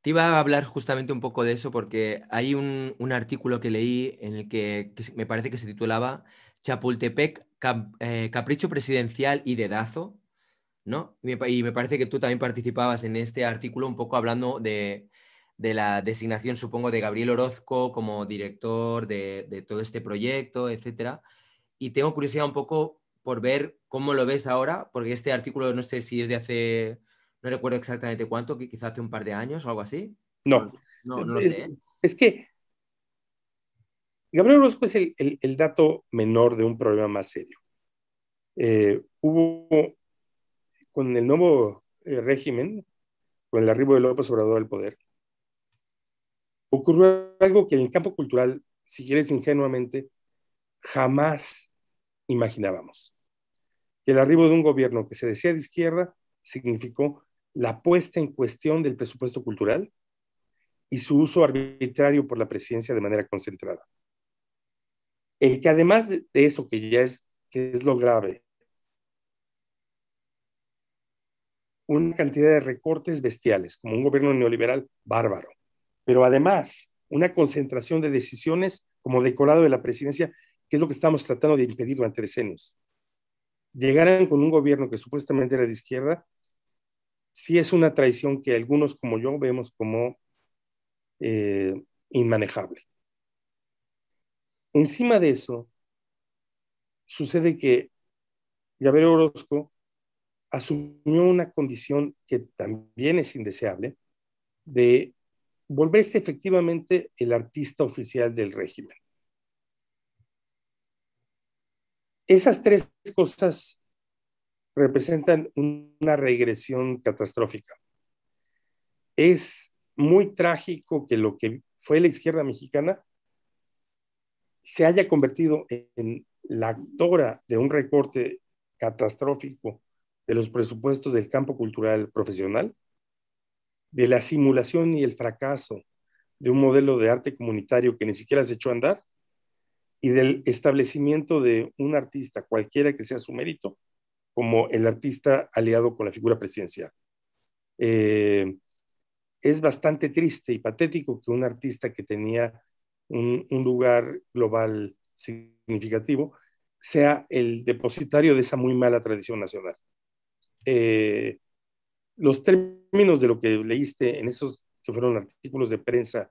Te iba a hablar justamente un poco de eso porque hay un, artículo que leí en el que, me parece que se titulaba Chapultepec, eh, capricho presidencial y dedazo, ¿no? y me, parece que tú también participabas en este artículo un poco hablando de, de la designación, supongo, de Gabriel Orozco como director de, todo este proyecto, etcétera. Y tengo curiosidad un poco por ver cómo lo ves ahora, porque este artículo no sé si es de hace, no recuerdo exactamente cuánto, quizá hace un par de años o algo así. No. No, sé. ¿eh? Es, que Gabriel Orozco es el, dato menor de un problema más serio. Eh, hubo, con el nuevo eh, régimen, con el arribo de López Obrador al poder, ocurrió algo que en el campo cultural, si quieres ingenuamente, jamás imaginábamos. Que el arribo de un gobierno que se decía de izquierda significó la puesta en cuestión del presupuesto cultural y su uso arbitrario por la presidencia de manera concentrada. El que además de eso, que ya es, que es lo grave, una cantidad de recortes bestiales, como un gobierno neoliberal bárbaro, pero además una concentración de decisiones como decorado de la presidencia, que es lo que estamos tratando de impedir durante decenios. Llegaran con un gobierno que supuestamente era de izquierda, si es una traición que algunos como yo vemos como eh, inmanejable. Encima de eso, sucede que Gabriel Orozco asumió una condición que también es indeseable de volverse efectivamente el artista oficial del régimen. Esas tres cosas representan una regresión catastrófica. Es muy trágico que lo que fue la izquierda mexicana se haya convertido en la actora de un recorte catastrófico de los presupuestos del campo cultural profesional de la simulación y el fracaso de un modelo de arte comunitario que ni siquiera se echó a andar y del establecimiento de un artista, cualquiera que sea su mérito, como el artista aliado con la figura presidencial. Eh, es bastante triste y patético que un artista que tenía un, lugar global significativo sea el depositario de esa muy mala tradición nacional. Eh, los términos de lo que leíste en esos que fueron artículos de prensa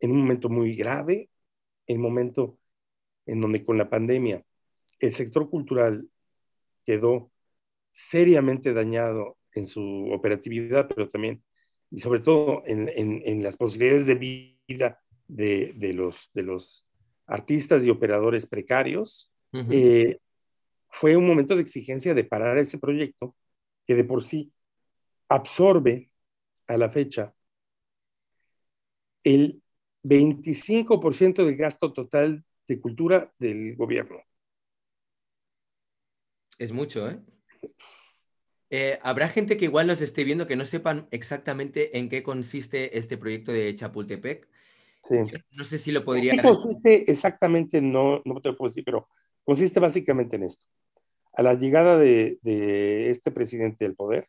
en un momento muy grave, el momento en donde con la pandemia el sector cultural quedó seriamente dañado en su operatividad, pero también y sobre todo en, las posibilidades de vida de, los, de los artistas y operadores precarios, eh, fue un momento de exigencia de parar ese proyecto que de por sí absorbe a la fecha el 25% del gasto total de cultura del gobierno. Es mucho, ¿eh? ¿eh? Habrá gente que igual nos esté viendo que no sepan exactamente en qué consiste este proyecto de Chapultepec. No sé si lo podría. ¿Qué consiste exactamente? No, te lo puedo decir, pero consiste básicamente en esto. A la llegada de este presidente del poder,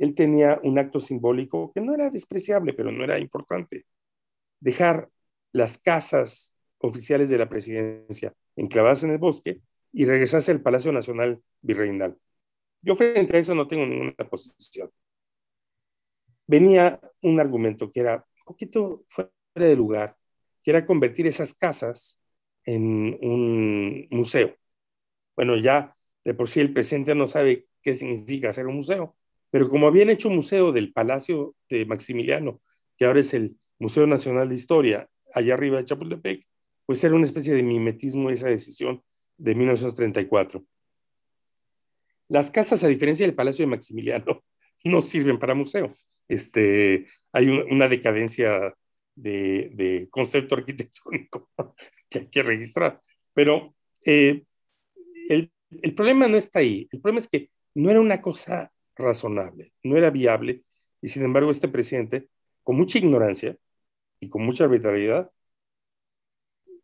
él tenía un acto simbólico que no era despreciable, pero no era importante. Dejar las casas oficiales de la presidencia enclavadas en el bosque y regresarse al Palacio Nacional Virreinal. Yo frente a eso no tengo ninguna posición. Venía un argumento que era un poquito fuera de lugar, que era convertir esas casas en un museo. Bueno, ya de por sí el presidente no sabe qué significa hacer un museo pero como habían hecho museo del Palacio de Maximiliano, que ahora es el Museo Nacional de Historia, allá arriba de Chapultepec, pues era una especie de mimetismo esa decisión de 1934. Las casas, a diferencia del Palacio de Maximiliano, no sirven para museo. Este, hay una decadencia de, concepto arquitectónico que hay que registrar. Pero eh, el, el problema no está ahí. El problema es que no era una cosa razonable, no era viable, y sin embargo este presidente, con mucha ignorancia y con mucha arbitrariedad,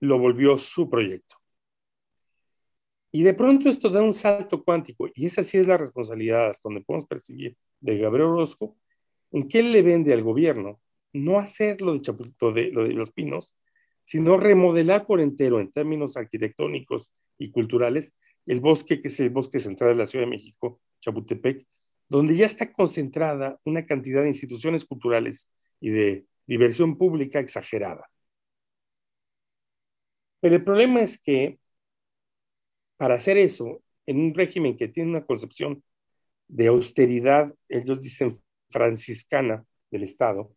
lo volvió su proyecto. Y de pronto esto da un salto cuántico, y esa sí es la responsabilidad hasta donde podemos percibir de Gabriel Orozco, en que él le vende al gobierno no hacer lo de, Chapultepec, de, lo de los pinos, sino remodelar por entero en términos arquitectónicos y culturales el bosque que es el bosque central de la Ciudad de México, Chapultepec, donde ya está concentrada una cantidad de instituciones culturales y de diversión pública exagerada. Pero el problema es que para hacer eso, en un régimen que tiene una concepción de austeridad, ellos dicen franciscana del Estado,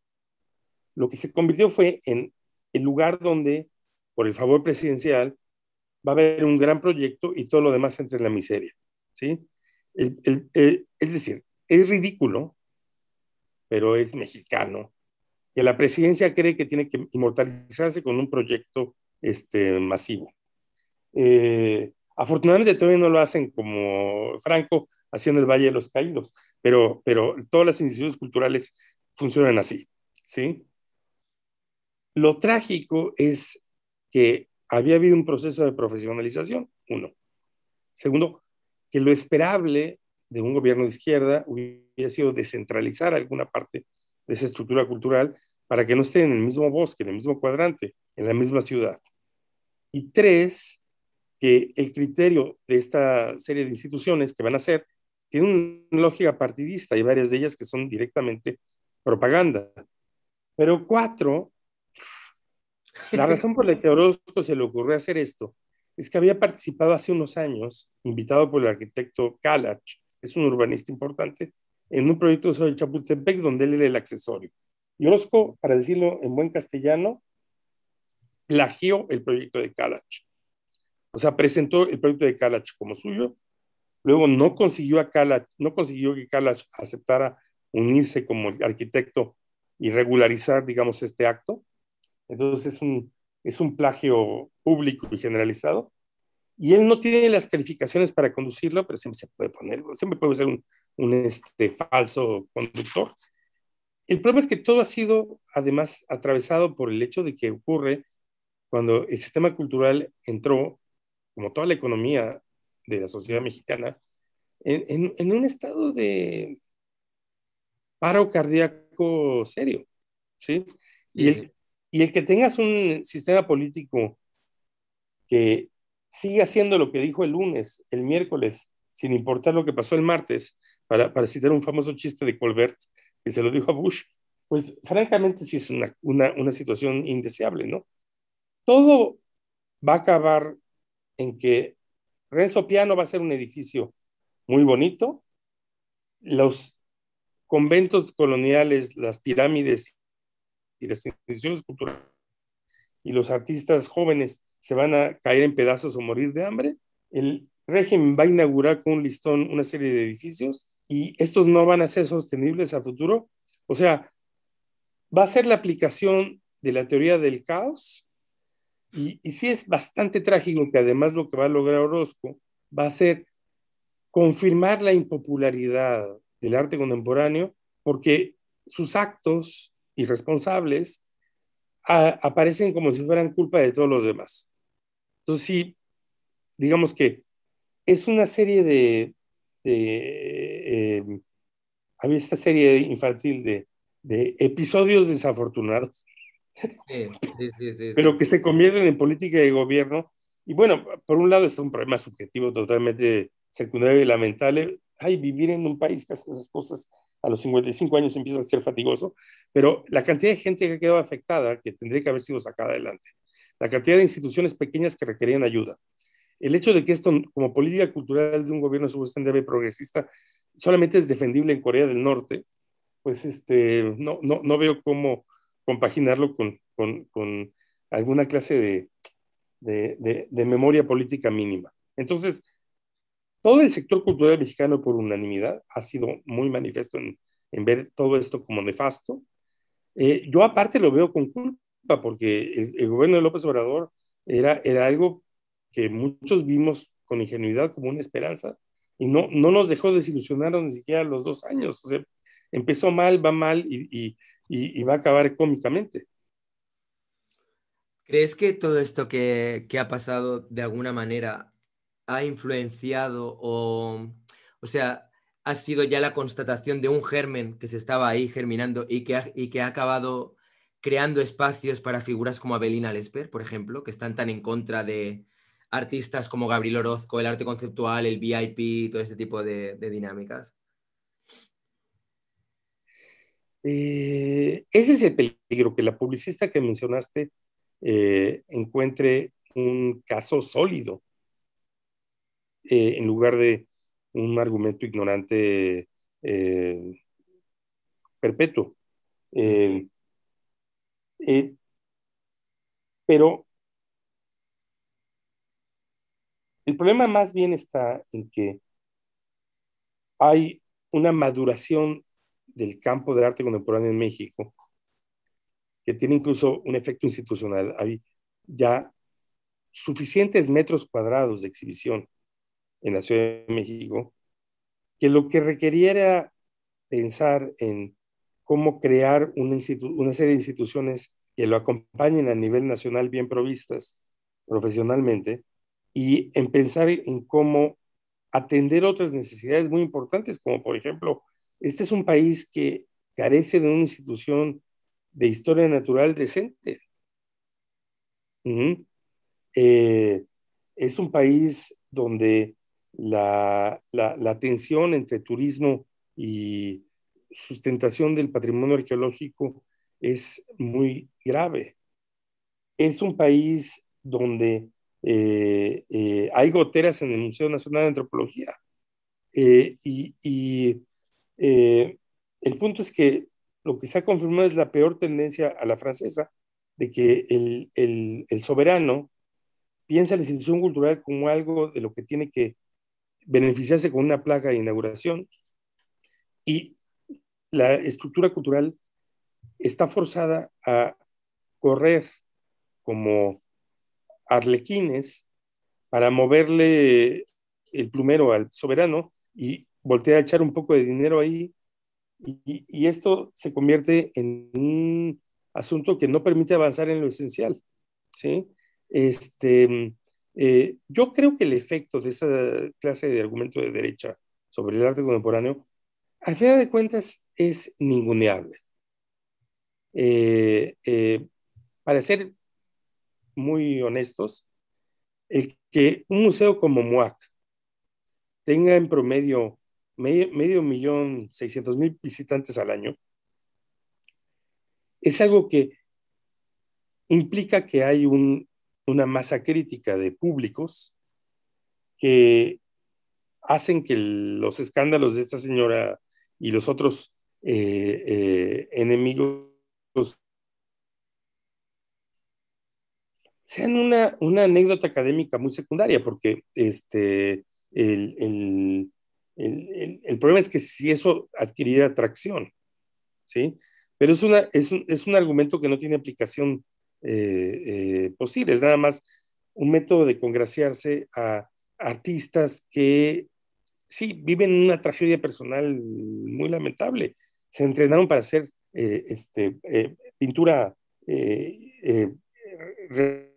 lo que se convirtió fue en el lugar donde, por el favor presidencial, va a haber un gran proyecto y todo lo demás entre en la miseria. ¿sí? es decir, es ridículo, pero es mexicano, que la presidencia cree que tiene que inmortalizarse con un proyecto este, masivo. Eh, afortunadamente todavía no lo hacen como Franco haciendo el Valle de los Caídos, pero, pero todas las instituciones culturales funcionan así, ¿sí? Lo trágico es que había habido un proceso de profesionalización, uno. Segundo, que lo esperable de un gobierno de izquierda hubiera sido descentralizar alguna parte de esa estructura cultural para que no esté en el mismo bosque, en el mismo cuadrante, en la misma ciudad. Y tres, que el criterio de esta serie de instituciones que van a ser tiene una lógica partidista y varias de ellas que son directamente propaganda. Pero cuatro, la razón por la que a Orozco se le ocurrió hacer esto es que había participado hace unos años, invitado por el arquitecto Kalach, es un urbanista importante, en un proyecto sobre Chapultepec donde él era el accesorio. Y Orozco, para decirlo en buen castellano, plagió el proyecto de Kalach. O sea, presentó el proyecto de Kalach como suyo, luego no consiguió, no consiguió que Kalach aceptara unirse como arquitecto y regularizar, digamos, este acto. Entonces es un es un plagio público y generalizado, y él no tiene las calificaciones para conducirlo, pero siempre se puede poner, siempre puede ser un, este, falso conductor. El problema es que todo ha sido, además, atravesado por el hecho de que ocurre cuando el sistema cultural entró, como toda la economía de la sociedad mexicana, en, en un estado de paro cardíaco serio, ¿sí? Y el, y el que tengas un sistema político que sigue haciendo lo que dijo el lunes, el miércoles, sin importar lo que pasó el martes, para, citar un famoso chiste de Colbert que se lo dijo a Bush, pues francamente sí es una, una situación indeseable, ¿no? Todo va a acabar en que Renzo Piano va a ser un edificio muy bonito, los conventos coloniales, las pirámides y las instituciones culturales y los artistas jóvenes se van a caer en pedazos o morir de hambre, el régimen va a inaugurar con un listón una serie de edificios y estos no van a ser sostenibles a futuro. O sea, va a ser la aplicación de la teoría del caos y, y sí es bastante trágico que además lo que va a lograr Orozco va a ser confirmar la impopularidad del arte contemporáneo porque sus actos irresponsables aparecen como si fueran culpa de todos los demás. Entonces, sí, digamos que es una serie de, eh, había esta serie infantil de, episodios desafortunados, pero que se convierten en política de gobierno. Y bueno, por un lado está un problema subjetivo totalmente secundario y lamentable. Ay, vivir en un país que hace esas cosas a los 55 años empieza a ser fatigoso, pero la cantidad de gente que ha quedado afectada, que tendría que haber sido sacada adelante, la cantidad de instituciones pequeñas que requerían ayuda, el hecho de que esto como política cultural de un gobierno supuestamente progresista solamente es defendible en Corea del Norte, pues este, no, no, veo cómo compaginarlo con, alguna clase de, de memoria política mínima. Entonces, todo el sector cultural mexicano por unanimidad ha sido muy manifiesto en, ver todo esto como nefasto. Eh, yo aparte lo veo con culpa porque el, gobierno de López Obrador era, algo que muchos vimos con ingenuidad como una esperanza y no, no nos dejó desilusionar ni siquiera los dos años. O sea, empezó mal, va mal y, va a acabar cómicamente. ¿Crees que todo esto que, ha pasado de alguna manera ha influenciado o, o sea, ha sido ya la constatación de un germen que se estaba ahí germinando y que ha, y que ha acabado creando espacios para figuras como Abelina Lesper, por ejemplo, que están tan en contra de artistas como Gabriel Orozco, el arte conceptual, el VIP, todo ese tipo de, dinámicas? Eh, ese es el peligro, que la publicista que mencionaste eh, encuentre un caso sólido eh, en lugar de un argumento ignorante eh, perpetuo. Eh, pero el problema más bien está en que hay una maduración del campo del arte contemporáneo en México que tiene incluso un efecto institucional. Hay ya suficientes metros cuadrados de exhibición en la Ciudad de México, que lo que requería pensar en cómo crear una, una serie de instituciones que lo acompañen a nivel nacional bien provistas profesionalmente y en pensar en cómo atender otras necesidades muy importantes, como por ejemplo, este es un país que carece de una institución de historia natural decente. Eh, es un país donde la, tensión entre turismo y sustentación del patrimonio arqueológico es muy grave. Es un país donde eh, eh, hay goteras en el Museo Nacional de Antropología. Eh, y, el punto es que lo que se ha confirmado es la peor tendencia a la francesa de que el soberano piensa la institución cultural como algo de lo que tiene que beneficiarse con una plaga de inauguración y la estructura cultural está forzada a correr como arlequines para moverle el plumero al soberano y voltear a echar un poco de dinero ahí. Y, y, esto se convierte en un asunto que no permite avanzar en lo esencial. ¿sí? Este, eh, yo creo que el efecto de esa clase de argumento de derecha sobre el arte contemporáneo, al final de cuentas, es ninguneable. Eh, eh, para ser muy honestos, el que un museo como MUAC tenga en promedio medio, medio millón seiscientos mil visitantes al año, es algo que implica que hay un una masa crítica de públicos que hacen que los escándalos de esta señora y los otros eh, eh, enemigos sean una, anécdota académica muy secundaria, porque este, el, problema es que si eso adquiriera atracción, ¿sí? Pero es, una, es, es un argumento que no tiene aplicación eh, eh posibles. Nada más un método de congraciarse a artistas que sí viven una tragedia personal muy lamentable. Se entrenaron para hacer eh, este, eh, pintura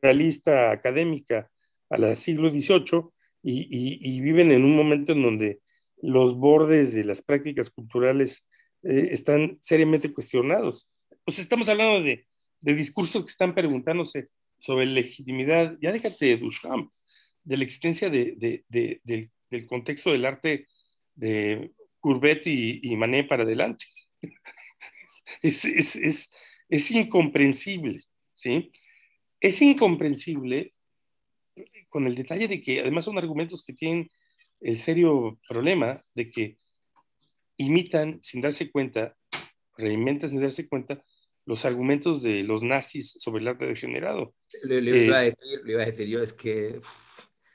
realista académica a la siglo XVIII y, y, viven en un momento en donde los bordes de las prácticas culturales están seriamente cuestionados. Pues estamos hablando de de discursos que están preguntándose sobre legitimidad, ya déjate de Duchamp, de la existencia de, del, contexto del arte de Courbet y, Manet para adelante. es, es, es, es, incomprensible, ¿sí? Es incomprensible con el detalle de que además son argumentos que tienen el serio problema de que imitan sin darse cuenta, reinventan sin darse cuenta los argumentos de los nazis sobre el arte degenerado. Le, eh, iba, a decir, yo, es que.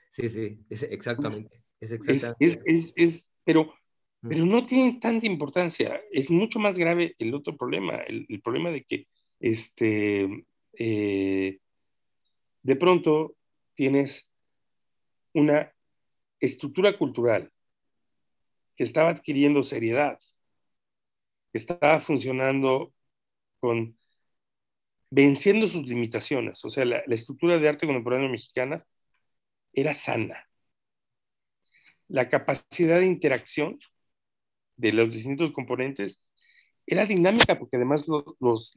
sí, sí, es exactamente. Es exactamente. pero, pero no tiene tanta importancia. Es mucho más grave el otro problema, el, problema de que este, eh, de pronto tienes una estructura cultural que estaba adquiriendo seriedad, que estaba funcionando con venciendo sus limitaciones. O sea, la, estructura de arte contemporáneo mexicana era sana. La capacidad de interacción de los distintos componentes era dinámica, porque además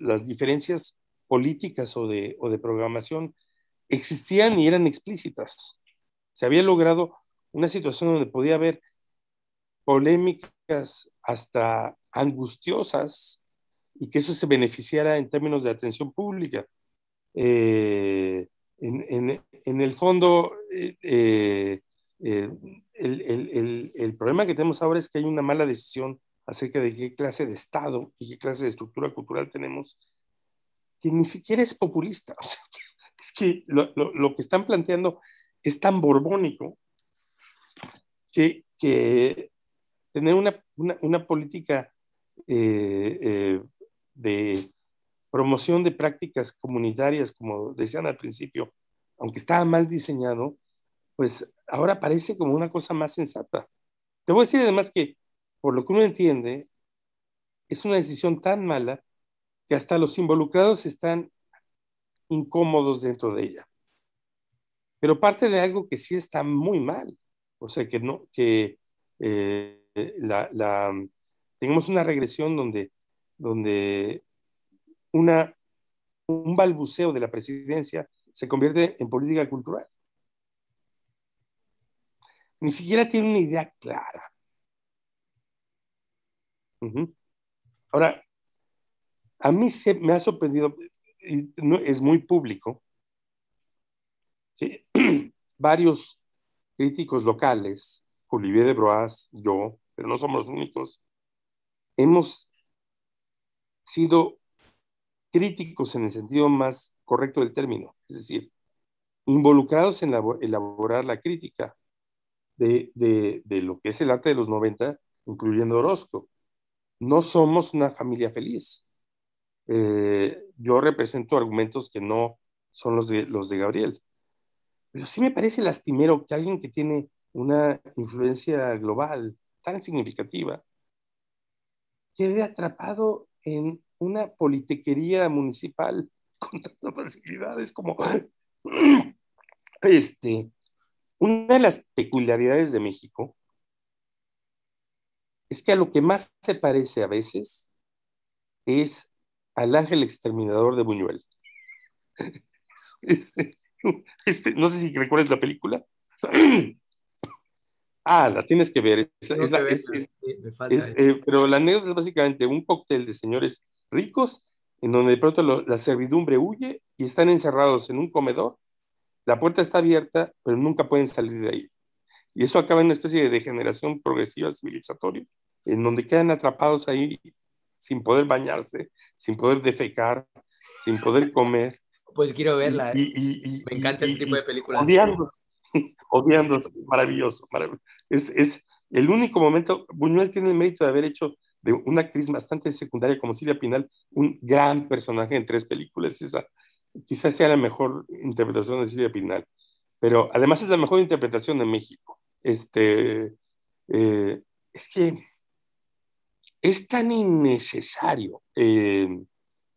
las diferencias políticas o de programación existían y eran explícitas. Se había logrado una situación donde podía haber polémicas hasta angustiosas y que eso se beneficiara en términos de atención pública. Eh, en, en, el fondo, eh, eh, el, el, el, problema que tenemos ahora es que hay una mala decisión acerca de qué clase de Estado y qué clase de estructura cultural tenemos, que ni siquiera es populista. es que lo, que están planteando es tan borbónico que, que tener una, política de promoción de prácticas comunitarias, como decían al principio, aunque estaba mal diseñado, pues ahora parece como una cosa más sensata. Te voy a decir además que, por lo que uno entiende, es una decisión tan mala que hasta los involucrados están incómodos dentro de ella. Pero parte de algo que sí está muy mal, o sea, que no, que eh, la, la, tenemos una regresión donde donde un balbuceo de la presidencia se convierte en política cultural. Ni siquiera tiene una idea clara. Ahora, a mí se, me ha sorprendido, no, es muy público, varios críticos locales, Olivier de Broas, yo, pero no somos los únicos, hemos sido críticos en el sentido más correcto del término, es decir, involucrados en elaborar la crítica de, de, de lo que es el arte de los 90, incluyendo Orozco. No somos una familia feliz. Eh, yo represento argumentos que no son los de, los de Gabriel. Pero sí me parece lastimero que alguien que tiene una influencia global tan significativa quede atrapado en una politiquería municipal con tantas facilidades como este, una de las peculiaridades de México es que a lo que más se parece a veces es al ángel exterminador de Buñuel. Este, este, no sé si recuerdas la película. Ah, la tienes que ver. pero la anécdota es básicamente un cóctel de señores ricos en donde de pronto la servidumbre huye y están encerrados en un comedor. La puerta está abierta, pero nunca pueden salir de ahí. Y eso acaba en una especie de degeneración progresiva civilizatoria, en donde quedan atrapados ahí sin poder bañarse, sin poder defecar, sin poder comer. Pues quiero verla. Y, Me encanta ese tipo de películas odiándose, maravilloso, maravilloso. Es, el único momento, Buñuel tiene el mérito de haber hecho de una actriz bastante secundaria como Silvia Pinal un gran personaje en tres películas. Esa, quizás sea la mejor interpretación de Silvia Pinal, pero además es la mejor interpretación de México. Este, eh, es que es tan innecesario eh,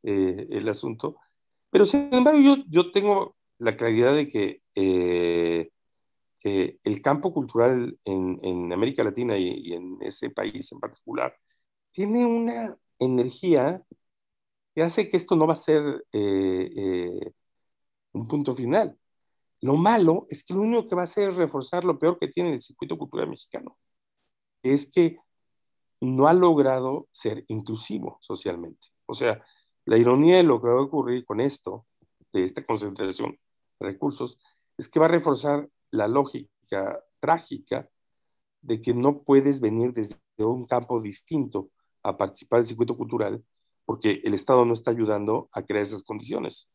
eh, el asunto, pero sin embargo yo, yo tengo la claridad de que eh, el campo cultural en, América Latina y, en ese país en particular tiene una energía que hace que esto no va a ser eh, eh, un punto final. Lo malo es que lo único que va a hacer es reforzar lo peor que tiene el circuito cultural mexicano, es que no ha logrado ser inclusivo socialmente. O sea, la ironía de lo que va a ocurrir con esto, de esta concentración de recursos, es que va a reforzar la lógica trágica de que no puedes venir desde un campo distinto a participar del circuito cultural porque el Estado no está ayudando a crear esas condiciones.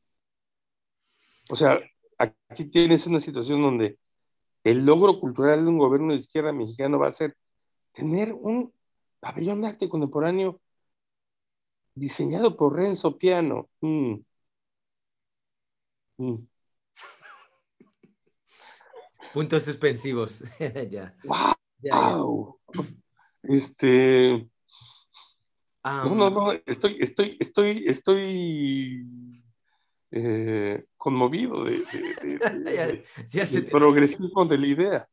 O sea, aquí tienes una situación donde el logro cultural de un gobierno de izquierda mexicano va a ser tener un pabellón de arte contemporáneo diseñado por Renzo Piano. Mm. Mm. Puntos suspensivos. ya. Este. Ah, no, no, no, estoy, estoy, estoy, estoy eh, conmovido de, del progresismo de la idea.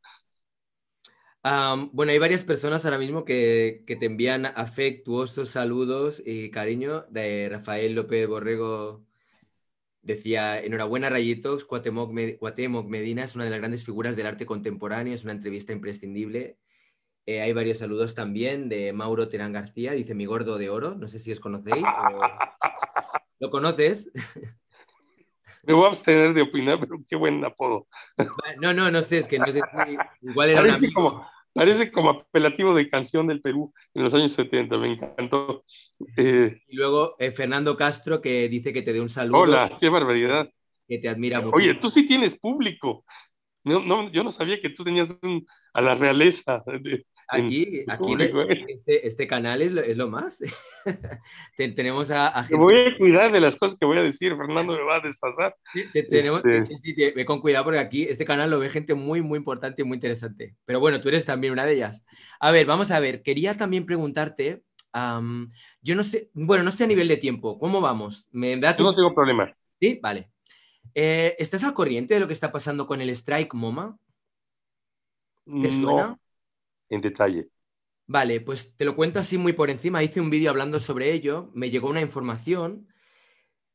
bueno, hay varias personas ahora mismo que, que, te envían afectuosos saludos y cariño de Rafael López Borrego Decía, enhorabuena Rayitos, Cuatemoc, Medina es una de las grandes figuras del arte contemporáneo, es una entrevista imprescindible. Eh, hay varios saludos también de Mauro Terán García, dice mi gordo de oro, no sé si os conocéis. ¿Lo conoces? Me voy a abstener de opinar, pero qué buen apodo. No, no, no sé, es que no sé. Igual era Parece como apelativo de canción del Perú en los años 70, me encantó. Eh, y luego eh, Fernando Castro que dice que te dé un saludo. Hola, qué barbaridad. Que te admira mucho. Oye, tú sí tienes público. yo no sabía que tú tenías a la realeza de, Em, aquí, aquí este, este, canal es lo, más. tenemos a, gente... voy a cuidar de las cosas que voy a decir, Fernando me va a destazar. Te, tenemos, este sí, sí, ve con cuidado porque aquí este canal lo ve gente muy, muy importante y muy interesante. Pero bueno, tú eres también una de ellas. A ver, vamos a ver, quería también preguntarte, yo no sé, bueno, no sé a nivel de tiempo, ¿cómo vamos? Yo no tengo problema. Sí, vale. Eh, ¿Estás al corriente de lo que está pasando con el strike MoMA? ¿Te no. suena? en detalle. Vale, pues te lo cuento así muy por encima. Hice un vídeo hablando sobre ello. Me llegó una información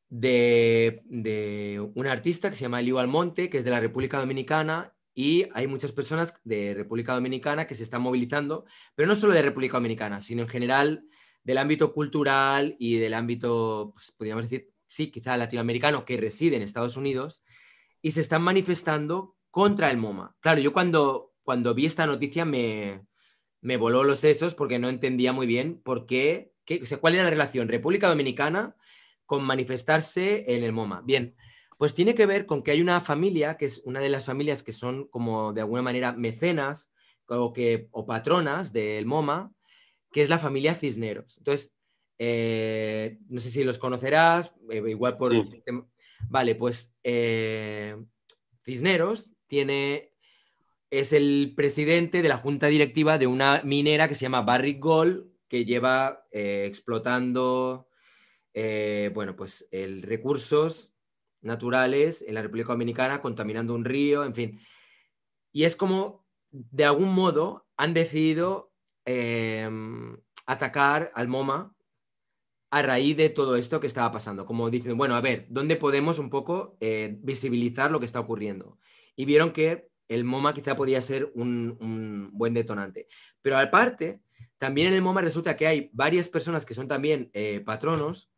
de, de un artista que se llama Elio Almonte, que es de la República Dominicana, y hay muchas personas de República Dominicana que se están movilizando, pero no solo de República Dominicana, sino en general del ámbito cultural y del ámbito, pues, podríamos decir, sí, quizá latinoamericano, que reside en Estados Unidos, y se están manifestando contra el MoMA. Claro, yo cuando cuando vi esta noticia me, voló los sesos porque no entendía muy bien por qué, cuál era la relación República Dominicana con manifestarse en el MoMA. Bien, pues tiene que ver con que hay una familia, que es una de las familias que son como de alguna manera mecenas o, que, o patronas del MoMA, que es la familia Cisneros. Entonces, eh, no sé si los conocerás, eh, igual por... Vale, pues eh, Cisneros tiene es el presidente de la junta directiva de una minera que se llama Barrick Gold, que lleva eh, explotando eh, bueno, pues, el recursos naturales en la República Dominicana, contaminando un río, en fin. Y es como, de algún modo, han decidido em, atacar al MoMA a raíz de todo esto que estaba pasando, como dicen, bueno, a ver, ¿dónde podemos un poco eh, visibilizar lo que está ocurriendo? Y vieron que el MoMA quizá podía ser un, buen detonante. Pero aparte, también en el MoMA resulta que hay varias personas que son también eh, patronos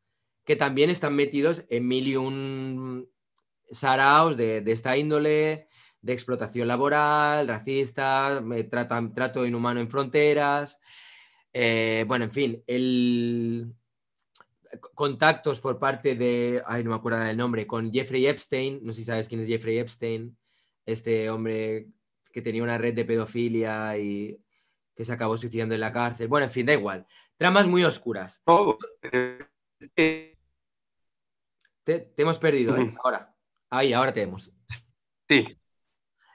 que también están metidos en mil y un saraos de, esta índole, de explotación laboral, racista, trato inhumano en fronteras, eh, bueno, en fin, contactos por parte de, ay, no me acuerdo del nombre, con Jeffrey Epstein, no sé si sabes quién es Jeffrey Epstein este hombre que tenía una red de pedofilia y que se acabó suicidando en la cárcel. Bueno, en fin, da igual. Tramas muy oscuras. Oh, te, hemos perdido, ¿eh? ahora. Ahí, ahora te vemos. Sí.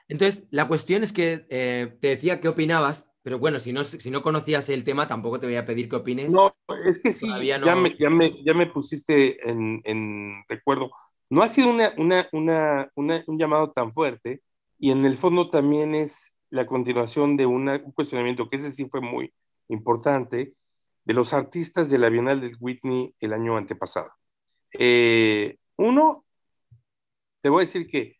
Entonces, la cuestión es que eh, te decía qué opinabas, pero bueno, si no, si no conocías el tema, tampoco te voy a pedir que opines. No, es que sí, ya, me, pusiste en, en recuerdo no ha sido un llamado tan fuerte y en el fondo también es la continuación de un cuestionamiento que ese sí fue muy importante de los artistas de la Bienal del Whitney el año antepasado. Eh, uno, te voy a decir que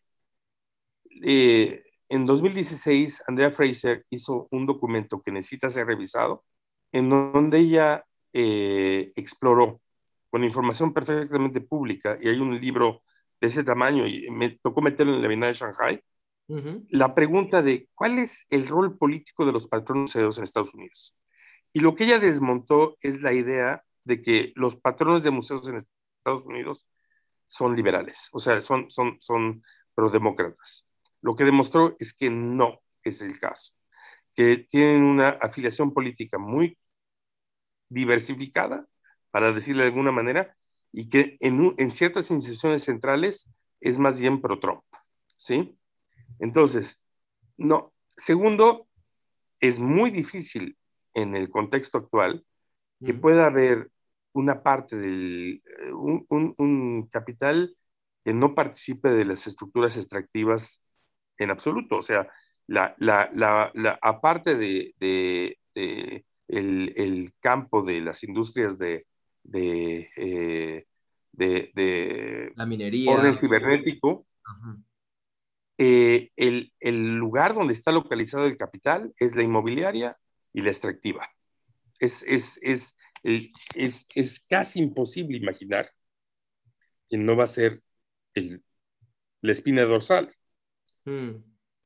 eh, en 2016 Andrea Fraser hizo un documento que necesita ser revisado en donde ella eh, exploró con información perfectamente pública, y hay un libro de ese tamaño, y me tocó meterlo en la Bienal de Shanghai, la pregunta de cuál es el rol político de los patrones museos en Estados Unidos. Y lo que ella desmontó es la idea de que los patrones de museos en Estados Unidos son liberales, o sea, son, son, son prodemócratas. Lo que demostró es que no es el caso, que tienen una afiliación política muy diversificada para decirlo de alguna manera, y que en, ciertas instituciones centrales es más bien pro-Trump, ¿sí? Entonces, no. Segundo, es muy difícil en el contexto actual que pueda haber una parte del, eh, un, capital que no participe de las estructuras extractivas en absoluto. O sea, la, aparte de, el, campo de las industrias de de, eh, de, de, la minería. orden cibernético. Eh, el, el, lugar donde está localizado el capital es la inmobiliaria y la extractiva. Es, es, es, eh, es, es casi imposible imaginar que no va a ser el, la espina dorsal hmm.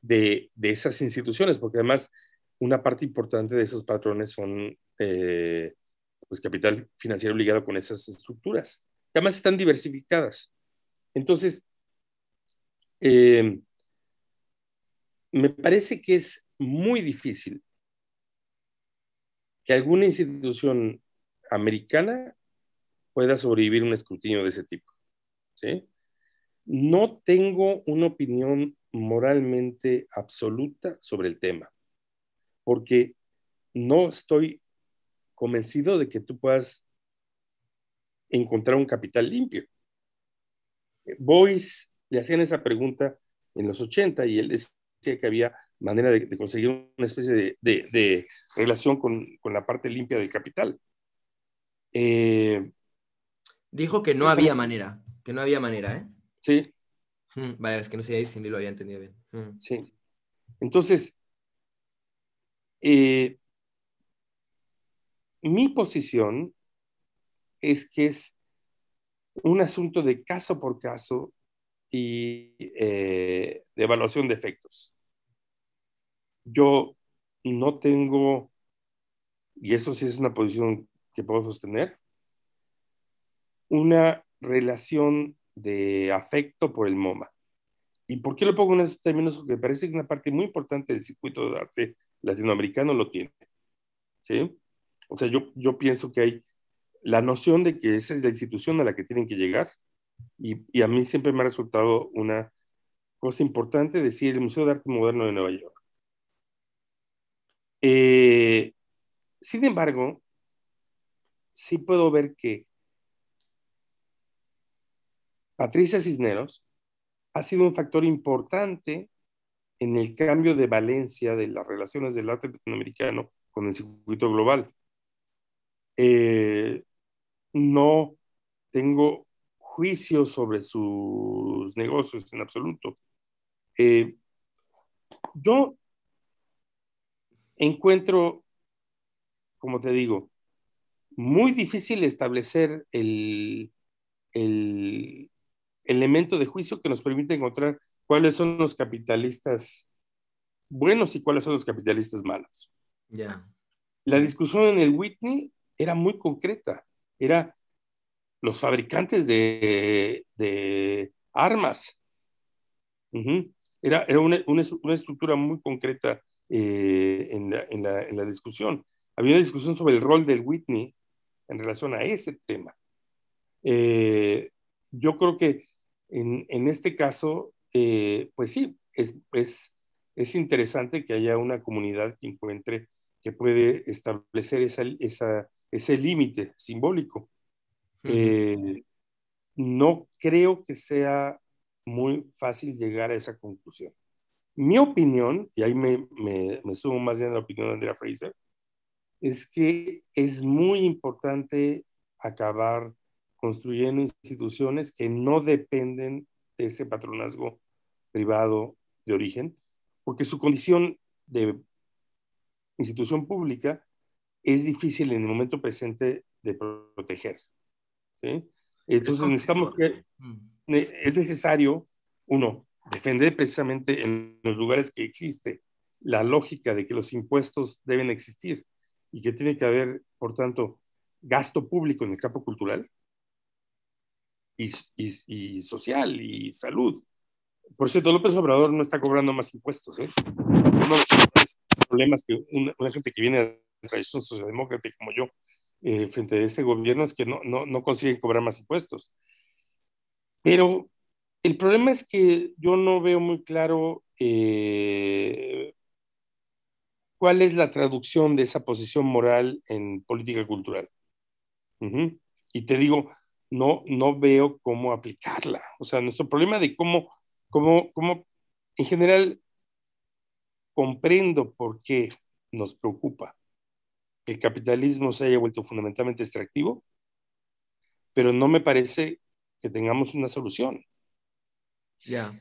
de, de, esas instituciones, porque además una parte importante de esos patrones son pues, capital financiero ligado con esas estructuras. Que además están diversificadas. Entonces, em, me parece que es muy difícil que alguna institución americana pueda sobrevivir un escrutinio de ese tipo. No tengo una opinión moralmente absoluta sobre el tema, porque no estoy convencido de que tú puedas encontrar un capital limpio. Eh, Boyce le hacían esa pregunta en los 80 y él decía que había manera de, conseguir una especie de, relación con, la parte limpia del capital. Eh, Dijo que no había manera, que no había manera, ¿eh? Sí. Hmm, vaya, es que no sé si lo había entendido bien. Hmm. Sí. Entonces, eh, mi posición es que es un asunto de caso por caso y eh, de evaluación de efectos. Yo no tengo, y eso sí es una posición que puedo sostener, una relación de afecto por el MoMA. ¿Y por qué lo pongo en esos términos? Porque parece que una parte muy importante del circuito de arte latinoamericano lo tiene. ¿Sí? O sea, yo, pienso que hay la noción de que esa es la institución a la que tienen que llegar y, a mí siempre me ha resultado una cosa importante decir el Museo de Arte Moderno de Nueva York. Eh, sin embargo, sí puedo ver que Patricia Cisneros ha sido un factor importante en el cambio de valencia de las relaciones del arte latinoamericano con el circuito global. Eh, no tengo juicio sobre sus negocios en absoluto. Eh, yo encuentro, como te digo, muy difícil establecer el, el, elemento de juicio que nos permite encontrar cuáles son los capitalistas buenos y cuáles son los capitalistas malos. La discusión en el Whitney era muy concreta. Era los fabricantes de, armas. Era, una, estructura muy concreta eh, en, la, discusión. Había una discusión sobre el rol del Whitney en relación a ese tema. Eh, yo creo que en, este caso, eh, pues sí, es, es, es, interesante que haya una comunidad que encuentre, que puede establecer esa, esa ese límite simbólico. Eh, no creo que sea muy fácil llegar a esa conclusión. Mi opinión, y ahí me, me, me sumo más bien a la opinión de Andrea Fraser, es que es muy importante acabar construyendo instituciones que no dependen de ese patronazgo privado de origen, porque su condición de institución pública es difícil en el momento presente de proteger. Entonces necesitamos que, mm. es necesario, uno, defender precisamente en los lugares que existe la lógica de que los impuestos deben existir y que tiene que haber, por tanto, gasto público en el campo cultural y, y, social y salud. Por cierto, López Obrador no está cobrando más impuestos. ¿eh? Uno de los problemas que una, una gente que viene tradición socialdemócrata como yo, eh, frente a este gobierno es que no, consiguen cobrar más impuestos. Pero el problema es que yo no veo muy claro eh, cuál es la traducción de esa posición moral en política cultural. Y te digo, no, no veo cómo aplicarla. O sea, nuestro problema de cómo, cómo, cómo en general comprendo por qué nos preocupa, el capitalismo se haya vuelto fundamentalmente extractivo, pero no me parece que tengamos una solución.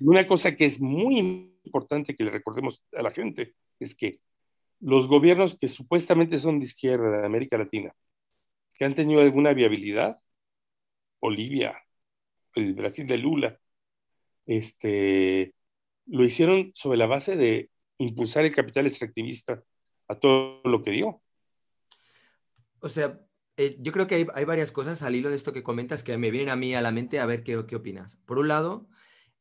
Una cosa que es muy importante que le recordemos a la gente es que los gobiernos que supuestamente son de izquierda de América Latina, que han tenido alguna viabilidad, Bolivia, el Brasil de Lula, este, lo hicieron sobre la base de impulsar el capital extractivista a todo lo que dio. O sea, eh, yo creo que hay, varias cosas al hilo de esto que comentas que me vienen a mí a la mente a ver qué, qué opinas. Por un lado,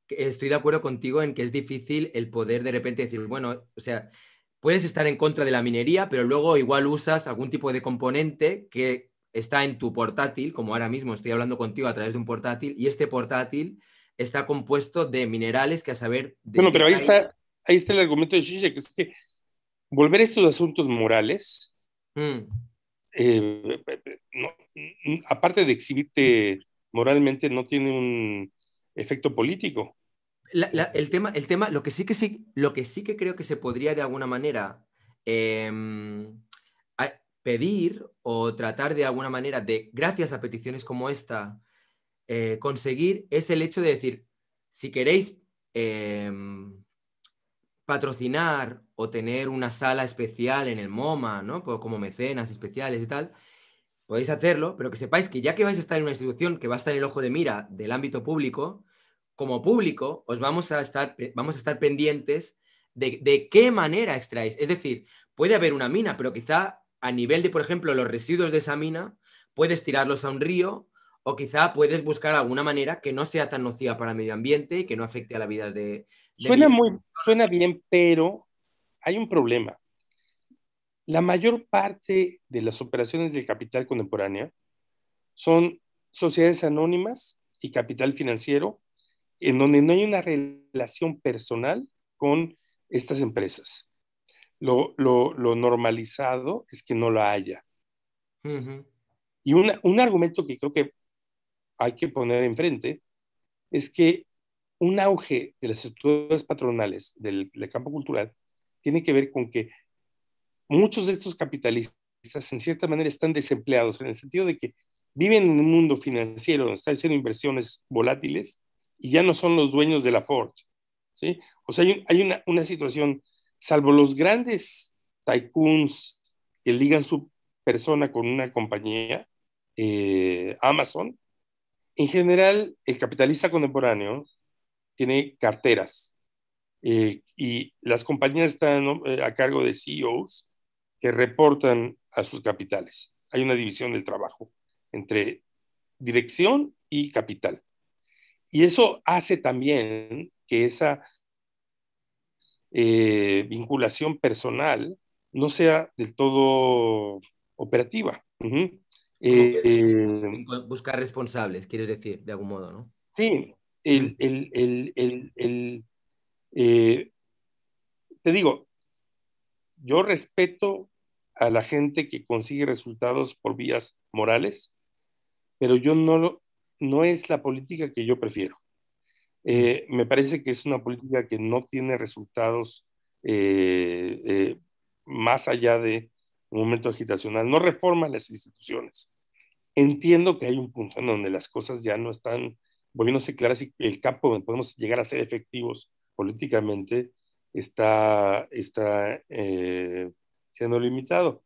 estoy de acuerdo contigo en que es difícil el poder de repente decir, bueno, o sea, puedes estar en contra de la minería, pero luego igual usas algún tipo de componente que está en tu portátil, como ahora mismo estoy hablando contigo a través de un portátil, y este portátil está compuesto de minerales que a saber... De bueno, pero ahí está, el argumento de Zizek, que es que volver a estos asuntos morales mm. Eh, eh, eh, aparte de exhibirte moralmente, no tiene un efecto político. el, tema, el tema, lo que sí que lo que sí que creo que se podría de alguna manera em, pedir o tratar de alguna manera de, gracias a peticiones como esta, conseguir es el hecho de decir, si queréis em, patrocinar o tener una sala especial en el MoMA, ¿no? Pues como mecenas especiales y tal, podéis hacerlo, pero que sepáis que ya que vais a estar en una institución que va a estar en el ojo de mira del ámbito público, como público os vamos a estar, vamos a estar pendientes de, qué manera extraéis. Es decir, puede haber una mina, pero quizá a nivel de, por ejemplo, los residuos de esa mina, puedes tirarlos a un río o quizá puedes buscar alguna manera que no sea tan nociva para el medio ambiente y que no afecte a la vida de, Suena muy, suena bien, pero hay un problema. La mayor parte de las operaciones de capital contemporánea son sociedades anónimas y capital financiero, en donde no hay una relación personal con estas empresas. Lo, normalizado es que no la haya. Y un argumento que creo que hay que poner enfrente es que un auge de las estructuras patronales del, campo cultural tiene que ver con que muchos de estos capitalistas en cierta manera están desempleados, en el sentido de que viven en un mundo financiero donde están haciendo inversiones volátiles y ya no son los dueños de la Ford. ¿sí? O sea, hay, una, situación, salvo los grandes tycoons que ligan su persona con una compañía, eh, Amazon, en general el capitalista contemporáneo tiene carteras eh, y las compañías están eh, a cargo de CEOs que reportan a sus capitales. Hay una división del trabajo entre dirección y capital. Y eso hace también que esa eh, vinculación personal no sea del todo operativa. Buscar responsables, quieres decir, de algún modo, ¿no? Sí, eh, te digo, yo respeto a la gente que consigue resultados por vías morales, pero yo no lo, no es la política que yo prefiero. Eh, me parece que es una política que no tiene resultados eh, más allá de un momento agitacional, no reforma las instituciones. Entiendo que hay un punto en donde las cosas ya no están volviéndose claras si el campo donde podemos llegar a ser efectivos políticamente está, está eh, siendo limitado.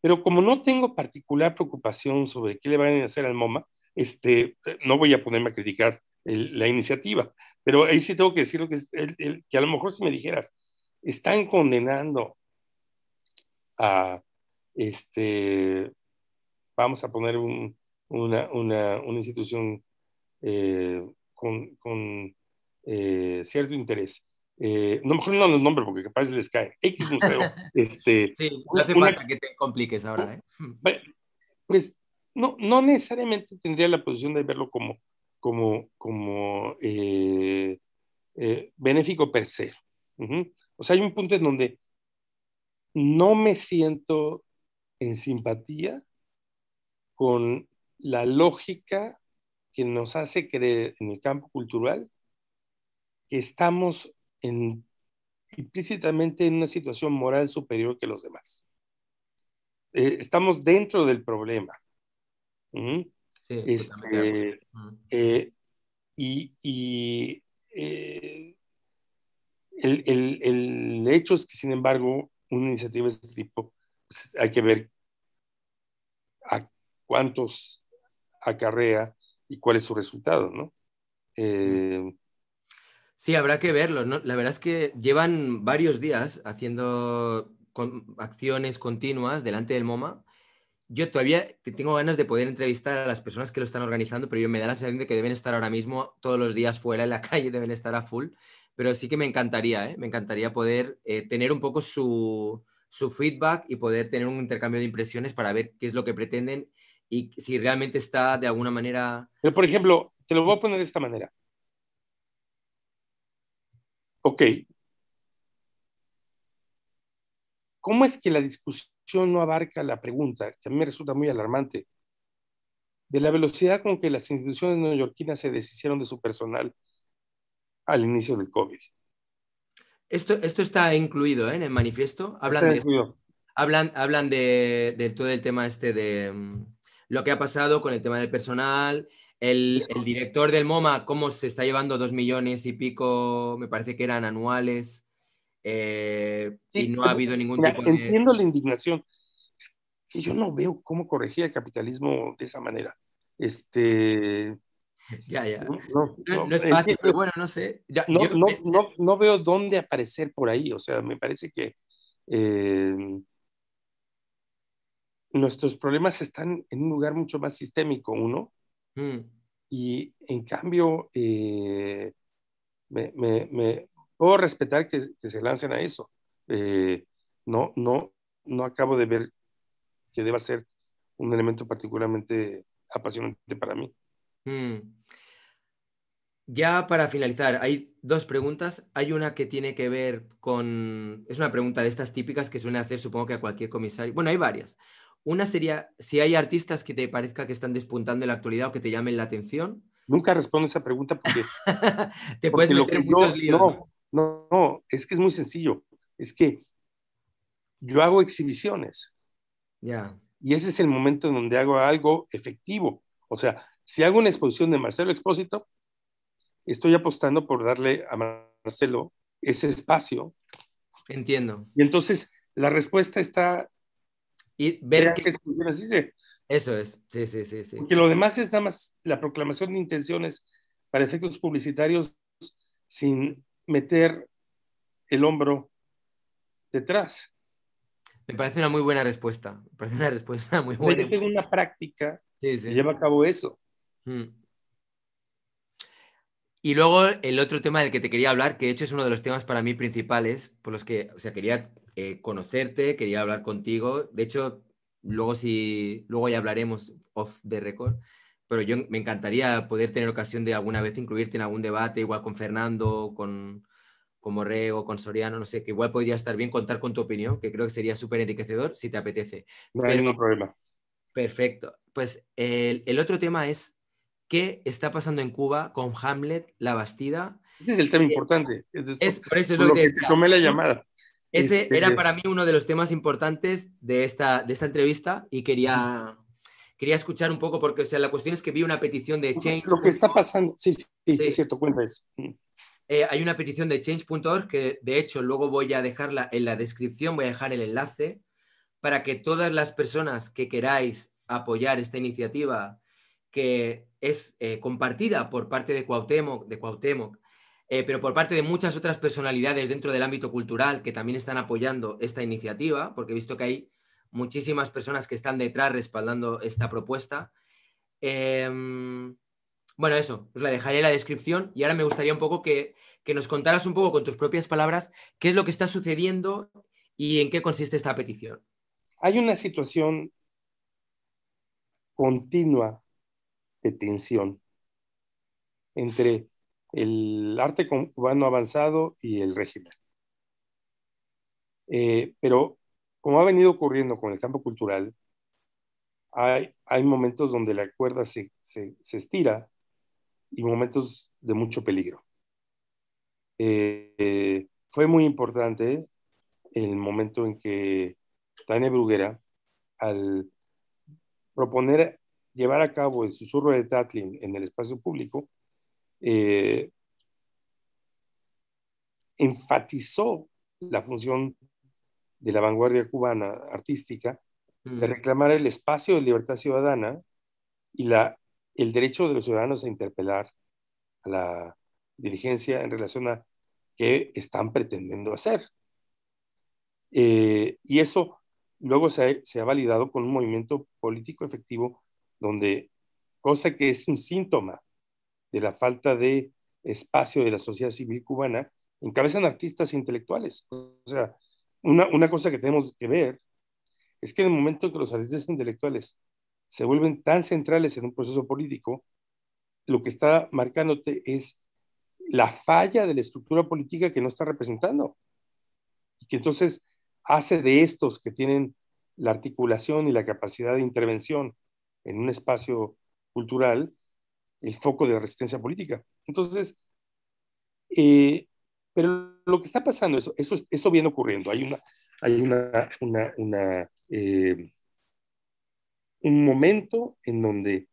Pero como no tengo particular preocupación sobre qué le van a hacer al MoMA, este, no voy a ponerme a criticar la iniciativa. Pero ahí sí tengo que decir que, que a lo mejor si me dijeras, están condenando a, este, vamos a poner una, una, una institución eh, con, eh, cierto interés. Eh, no, mejor no los nombres porque capaz les cae. X museo. este, no hace una, falta que te compliques ahora. ¿eh? Pues no, no necesariamente tendría la posición de verlo como, como, como eh, benéfico per se. O sea, hay un punto en donde no me siento en simpatía con la lógica que nos hace creer en el campo cultural que estamos implícitamente en una situación moral superior que los demás. Eh, estamos dentro del problema. ¿Mm? Este, eh, y, eh, el, hecho es que, sin embargo, una iniciativa de este tipo, pues, hay que ver a cuántos acarrea y cuál es su resultado, ¿no? Eh, sí, habrá que verlo, La verdad es que llevan varios días haciendo acciones continuas delante del MoMA. Yo todavía tengo ganas de poder entrevistar a las personas que lo están organizando, pero yo me da la sensación de que deben estar ahora mismo todos los días fuera en la calle, deben estar a full. Pero sí que me encantaría, ¿eh? me encantaría poder eh, tener un poco su feedback y poder tener un intercambio de impresiones para ver qué es lo que pretenden y si realmente está de alguna manera... Pero por ejemplo, te lo voy a poner de esta manera. Ok. ¿Cómo es que la discusión no abarca la pregunta, que a mí me resulta muy alarmante, de la velocidad con que las instituciones neoyorquinas se deshicieron de su personal al inicio del COVID? Esto, esto está incluido ¿eh? en el manifiesto. Hablan, de, hablan, hablan de, todo el tema este de, mm, lo que ha pasado con el tema del personal, el, director del MoMA, cómo se está llevando dos millones y pico, me parece que eran anuales, eh, y no ha habido ningún tipo de... Entiendo la indignación. que yo no veo cómo corregir el capitalismo de esa manera. Este... Ya, ya. No, es fácil, pero bueno, no sé. no, veo dónde aparecer por ahí. O sea, me parece que... Eh, nuestros problemas están en un lugar mucho más sistémico, uno. Mm. Y en cambio, eh, me, puedo respetar que, se lancen a eso. Eh, no, no, no acabo de ver que deba ser un elemento particularmente apasionante para mí. Mm. Ya para finalizar, hay dos preguntas. Hay una que tiene que ver con... Es una pregunta de estas típicas que suelen hacer, supongo que a cualquier comisario. Bueno, hay varias. Una sería si hay artistas que te parezca que están despuntando en la actualidad o que te llamen la atención. Nunca respondo esa pregunta porque... te puedes meter muchos No, no, es que es muy sencillo. Es que yo hago exhibiciones. Ya. Y ese es el momento en donde hago algo efectivo. O sea, si hago una exposición de Marcelo Expósito, estoy apostando por darle a Marcelo ese espacio. Entiendo. Y entonces la respuesta está y ver que, se Eso es, sí, sí, sí, Porque lo demás es nada más la proclamación de intenciones para efectos publicitarios sin meter el hombro detrás. Me parece una muy buena respuesta. Me parece una respuesta muy buena. tengo una práctica sí, lleva a cabo eso. Mm. Y luego el otro tema del que te quería hablar, que de hecho es uno de los temas para mí principales, por los que, o sea, quería eh, conocerte, quería hablar contigo. De hecho, luego, si, luego ya hablaremos off the record, pero yo me encantaría poder tener ocasión de alguna vez incluirte en algún debate, igual con Fernando, con, con Morrego, con Soriano, no sé, que igual podría estar bien contar con tu opinión, que creo que sería súper enriquecedor si te apetece. No hay ningún problema. Perfecto. Pues el, otro tema es qué está pasando en Cuba con Hamlet, La Bastida. es el tema eh, importante. Es, por eso es lo, que, que tomé la llamada. Ese este, era para mí uno de los temas importantes de esta, de esta entrevista y quería, quería escuchar un poco, porque o sea, la cuestión es que vi una petición de Change. Lo que está pasando, sí, sí, es cierto, mm. eh, hay una petición de change.org que de hecho luego voy a dejarla en la descripción, voy a dejar el enlace para que todas las personas que queráis apoyar esta iniciativa que es eh, compartida por parte de Cuauhtémoc, de eh, pero por parte de muchas otras personalidades dentro del ámbito cultural que también están apoyando esta iniciativa, porque he visto que hay muchísimas personas que están detrás respaldando esta propuesta. Em, bueno, eso, os la dejaré en la descripción y ahora me gustaría un poco que nos contaras un poco con tus propias palabras qué es lo que está sucediendo y en qué consiste esta petición. Hay una situación continua de tensión entre el arte cubano avanzado y el régimen. Eh, pero como ha venido ocurriendo con el campo cultural, hay, hay momentos donde la cuerda se, estira y momentos de mucho peligro. Eh, eh, fue muy importante el momento en que Tania Bruguera, al proponer llevar a cabo el susurro de Tatlin en el espacio público, eh, enfatizó la función de la vanguardia cubana artística de mm. reclamar el espacio de libertad ciudadana y la, el derecho de los ciudadanos a interpelar a la dirigencia en relación a qué están pretendiendo hacer. Eh, y eso luego se ha, validado con un movimiento político efectivo donde, cosa que es un síntoma de la falta de espacio de la sociedad civil cubana, encabezan artistas intelectuales. O sea, una, una cosa que tenemos que ver es que en el momento que los artistas intelectuales se vuelven tan centrales en un proceso político, lo que está marcándote es la falla de la estructura política que no está representando. Y que entonces hace de estos que tienen la articulación y la capacidad de intervención en un espacio cultural, el foco de la resistencia política. Entonces, eh, pero lo que está pasando, eso, eso, eso viene ocurriendo. Hay una, hay una, eh, un momento en donde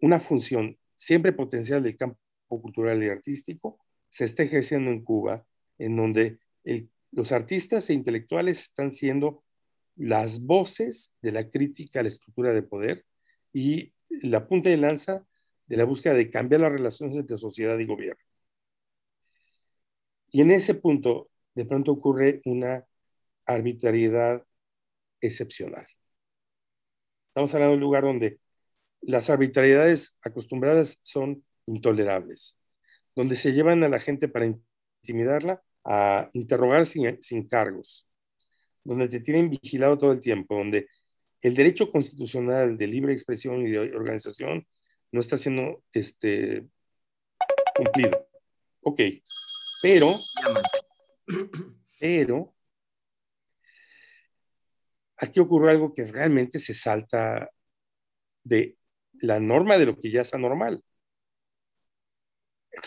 una función siempre potencial del campo cultural y artístico se está ejerciendo en Cuba, en donde los artistas e intelectuales están siendo las voces de la crítica a la estructura de poder y la punta de lanza de la búsqueda de cambiar las relaciones entre sociedad y gobierno. Y en ese punto, de pronto ocurre una arbitrariedad excepcional. Estamos hablando de un lugar donde las arbitrariedades acostumbradas son intolerables, donde se llevan a la gente para intimidarla a interrogar sin, cargos, donde te tienen vigilado todo el tiempo, donde el derecho constitucional de libre expresión y de organización no está siendo este, cumplido. Ok, pero, pero, aquí ocurre algo que realmente se salta de la norma de lo que ya es anormal.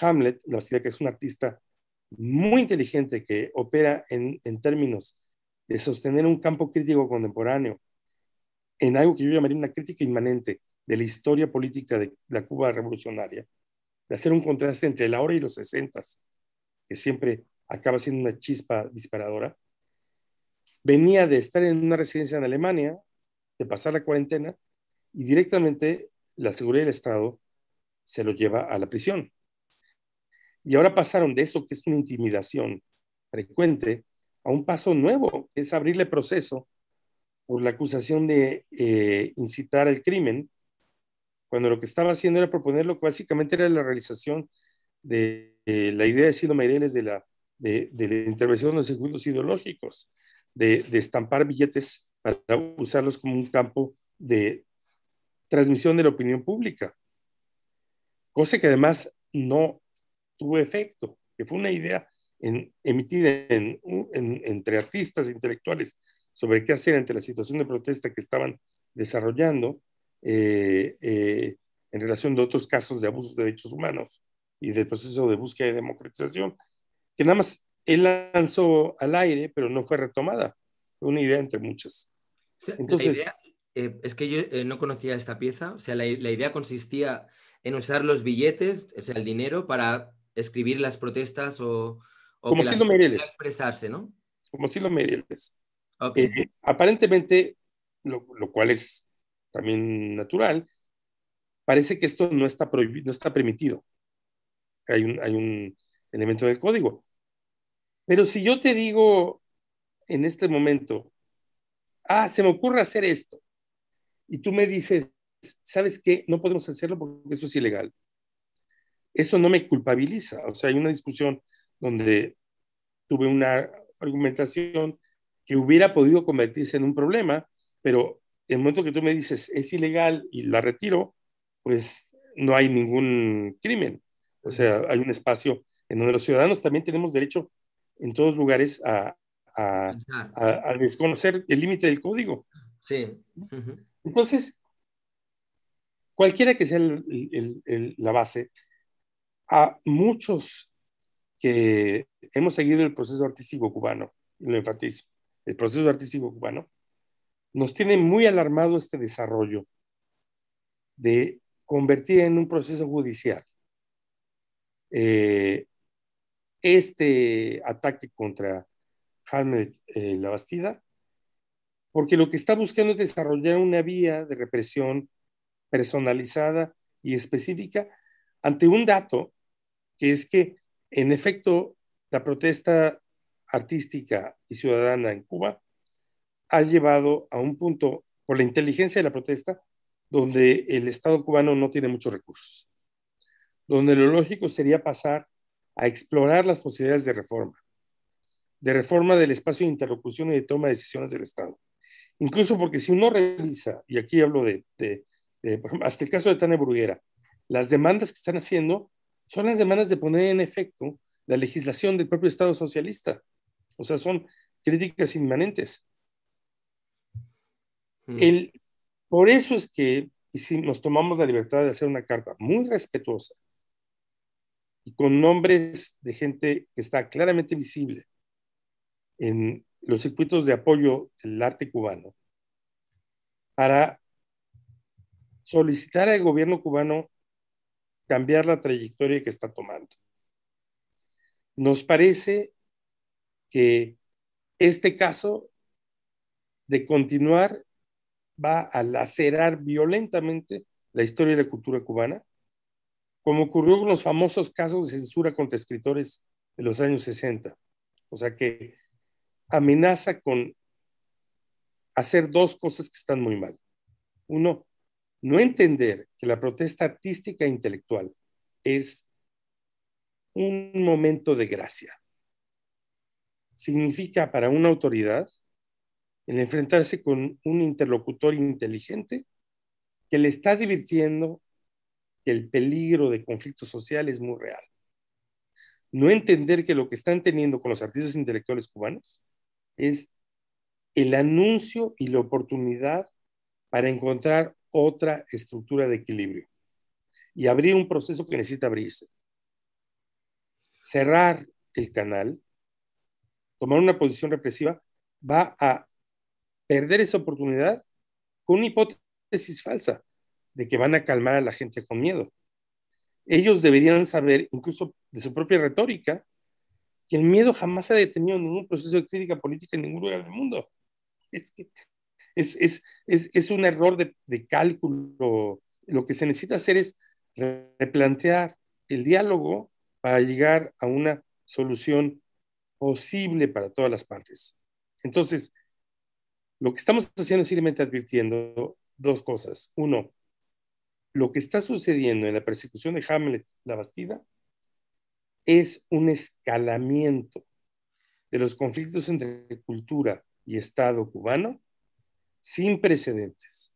Hamlet, la hostia, que es un artista muy inteligente que opera en, en términos de sostener un campo crítico contemporáneo en algo que yo llamaría una crítica inmanente, de la historia política de la Cuba revolucionaria, de hacer un contraste entre la hora y los sesentas, que siempre acaba siendo una chispa disparadora, venía de estar en una residencia en Alemania, de pasar la cuarentena, y directamente la seguridad del Estado se lo lleva a la prisión. Y ahora pasaron de eso, que es una intimidación frecuente, a un paso nuevo, que es abrirle proceso por la acusación de eh, incitar al crimen cuando lo que estaba haciendo era proponer lo que básicamente era la realización de, la idea de Sino Meireles de la, de, la intervención de los circuitos ideológicos, de, de estampar billetes para usarlos como un campo de transmisión de la opinión pública, cosa que además no tuvo efecto, que fue una idea en, emitida entre artistas e intelectuales sobre qué hacer ante la situación de protesta que estaban desarrollando, eh, eh, en relación de otros casos de abusos de derechos humanos y del proceso de búsqueda de democratización, que nada más él lanzó al aire, pero no fue retomada. Fue una idea entre muchas. Entonces, eh, es que yo no conocía esta pieza, o sea, la, idea consistía en usar los billetes, o sea, el dinero, para escribir las protestas o, o como si expresarse, ¿no? Como si lo merieles. aparentemente, lo, cual es también natural, parece que esto no está, prohibido, no está permitido. Hay un, hay un elemento del código. Pero si yo te digo en este momento, ah, se me ocurre hacer esto, y tú me dices, ¿sabes qué? No podemos hacerlo porque eso es ilegal. Eso no me culpabiliza. O sea, hay una discusión donde tuve una argumentación que hubiera podido convertirse en un problema, pero el momento que tú me dices es ilegal y la retiro, pues no hay ningún crimen. O sea, hay un espacio en donde los ciudadanos también tenemos derecho en todos lugares a, desconocer el límite del código. Sí. Entonces, cualquiera que sea la base, a muchos que hemos seguido el proceso artístico cubano, lo enfatizo, el proceso artístico cubano, nos tiene muy alarmado este desarrollo de convertir en un proceso judicial eh, este ataque contra Hannet eh, Labastida, La Bastida, porque lo que está buscando es desarrollar una vía de represión personalizada y específica ante un dato que es que, en efecto, la protesta artística y ciudadana en Cuba ha llevado a un punto, por la inteligencia de la protesta, donde el Estado cubano no tiene muchos recursos, donde lo lógico sería pasar a explorar las posibilidades de reforma, de reforma del espacio de interlocución y de toma de decisiones del Estado. Incluso porque si uno realiza, y aquí hablo de, hasta el caso de Tane Bruguera, las demandas que están haciendo son las demandas de poner en efecto la legislación del propio Estado socialista. O sea, son críticas inmanentes. Mm. El, por eso es que y si nos tomamos la libertad de hacer una carta muy respetuosa y con nombres de gente que está claramente visible en los circuitos de apoyo del arte cubano, para solicitar al gobierno cubano cambiar la trayectoria que está tomando. Nos parece que este caso de continuar va a lacerar violentamente la historia y la cultura cubana, como ocurrió con los famosos casos de censura contra escritores de los años 60. O sea que amenaza con hacer dos cosas que están muy mal. Uno, no entender que la protesta artística e intelectual es un momento de gracia. Significa para una autoridad el enfrentarse con un interlocutor inteligente que le está divirtiendo que el peligro de conflicto social es muy real. No entender que lo que están teniendo con los artistas intelectuales cubanos es el anuncio y la oportunidad para encontrar otra estructura de equilibrio y abrir un proceso que necesita abrirse. Cerrar el canal, tomar una posición represiva, va a perder esa oportunidad con una hipótesis falsa de que van a calmar a la gente con miedo. Ellos deberían saber, incluso de su propia retórica, que el miedo jamás ha detenido ningún proceso de crítica política en ningún lugar del mundo. Es, que es, es, es, un error de, de cálculo. Lo que se necesita hacer es replantear el diálogo para llegar a una solución posible para todas las partes. Entonces, lo que estamos haciendo es simplemente advirtiendo dos cosas. Uno, lo que está sucediendo en la persecución de Hamlet, la Bastida, es un escalamiento de los conflictos entre cultura y Estado cubano sin precedentes.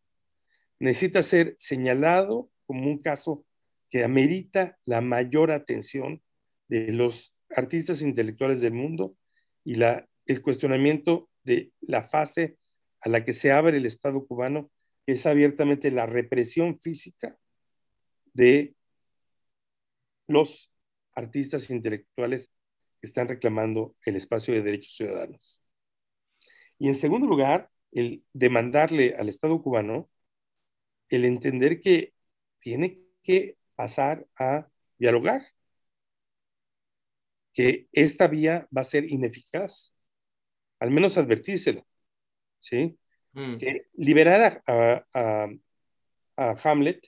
Necesita ser señalado como un caso que amerita la mayor atención de los artistas intelectuales del mundo y la, el cuestionamiento de la fase a la que se abre el Estado cubano, es abiertamente la represión física de los artistas intelectuales que están reclamando el espacio de derechos ciudadanos. Y en segundo lugar, el demandarle al Estado cubano el entender que tiene que pasar a dialogar, que esta vía va a ser ineficaz, al menos advertírselo. ¿sí? Mm. Que liberar a, Hamlet,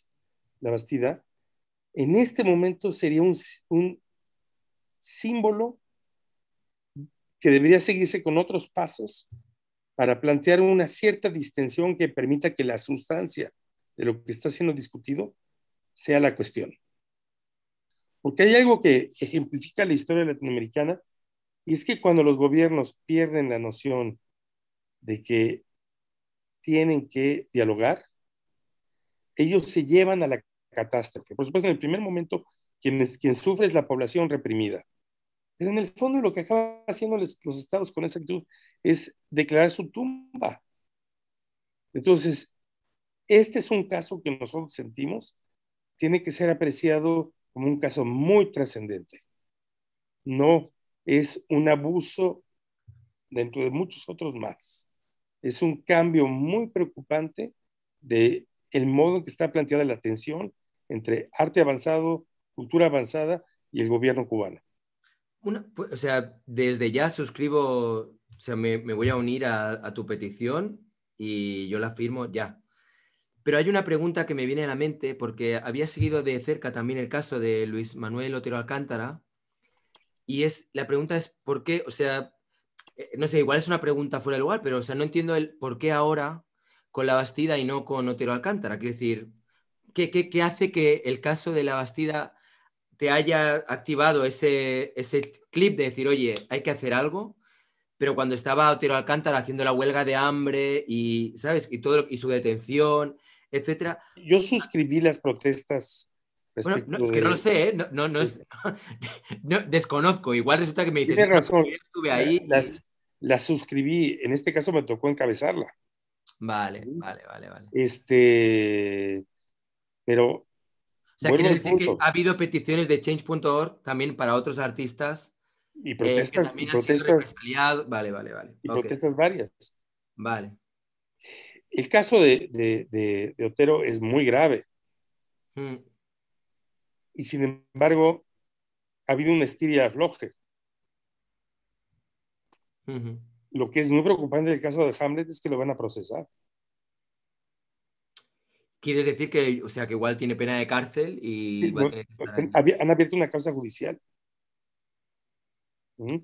la Bastida, en este momento sería un, un símbolo que debería seguirse con otros pasos para plantear una cierta distensión que permita que la sustancia de lo que está siendo discutido sea la cuestión. Porque hay algo que ejemplifica la historia latinoamericana y es que cuando los gobiernos pierden la noción de que tienen que dialogar, ellos se llevan a la catástrofe. Por supuesto, en el primer momento, quien, quien sufre es la población reprimida. Pero en el fondo lo que acaban haciendo los estados con esa actitud es declarar su tumba. Entonces, este es un caso que nosotros sentimos, tiene que ser apreciado como un caso muy trascendente. No es un abuso dentro de muchos otros más es un cambio muy preocupante de el modo en que está planteada la tensión entre arte avanzado, cultura avanzada y el gobierno cubano. Pues, o sea, desde ya suscribo, o sea, me, voy a unir a, tu petición y yo la firmo ya. Pero hay una pregunta que me viene a la mente porque había seguido de cerca también el caso de Luis Manuel Otero Alcántara y es la pregunta es por qué, o sea, eh, no sé, igual es una pregunta fuera de lugar, pero o sea, no entiendo el por qué ahora con la Bastida y no con Otero Alcántara. Quiero decir, ¿qué, hace que el caso de la Bastida te haya activado ese, clip de decir, oye, hay que hacer algo? Pero cuando estaba Otero Alcántara haciendo la huelga de hambre y, ¿sabes? todo, y su detención, etcétera. Yo suscribí las protestas bueno, es que no lo sé, ¿eh? no, no, es, no, desconozco. Igual resulta que me dicen que Estuve ahí. la suscribí, en este caso me tocó encabezarla. Vale, vale, vale, vale. Este, pero. O sea, quiere decir que ha habido peticiones de Change.org también para otros artistas. Y eh, protestas. que también han protestas sido vale, vale, vale. Y protestas varias. Vale. El caso de, de, de, Otero es muy grave. Hmm y sin embargo ha habido una estiria de Lo que es muy preocupante del caso de Hamlet es que lo van a procesar. ¿Quieres decir que, o sea, que igual tiene pena de cárcel y han abierto una causa judicial?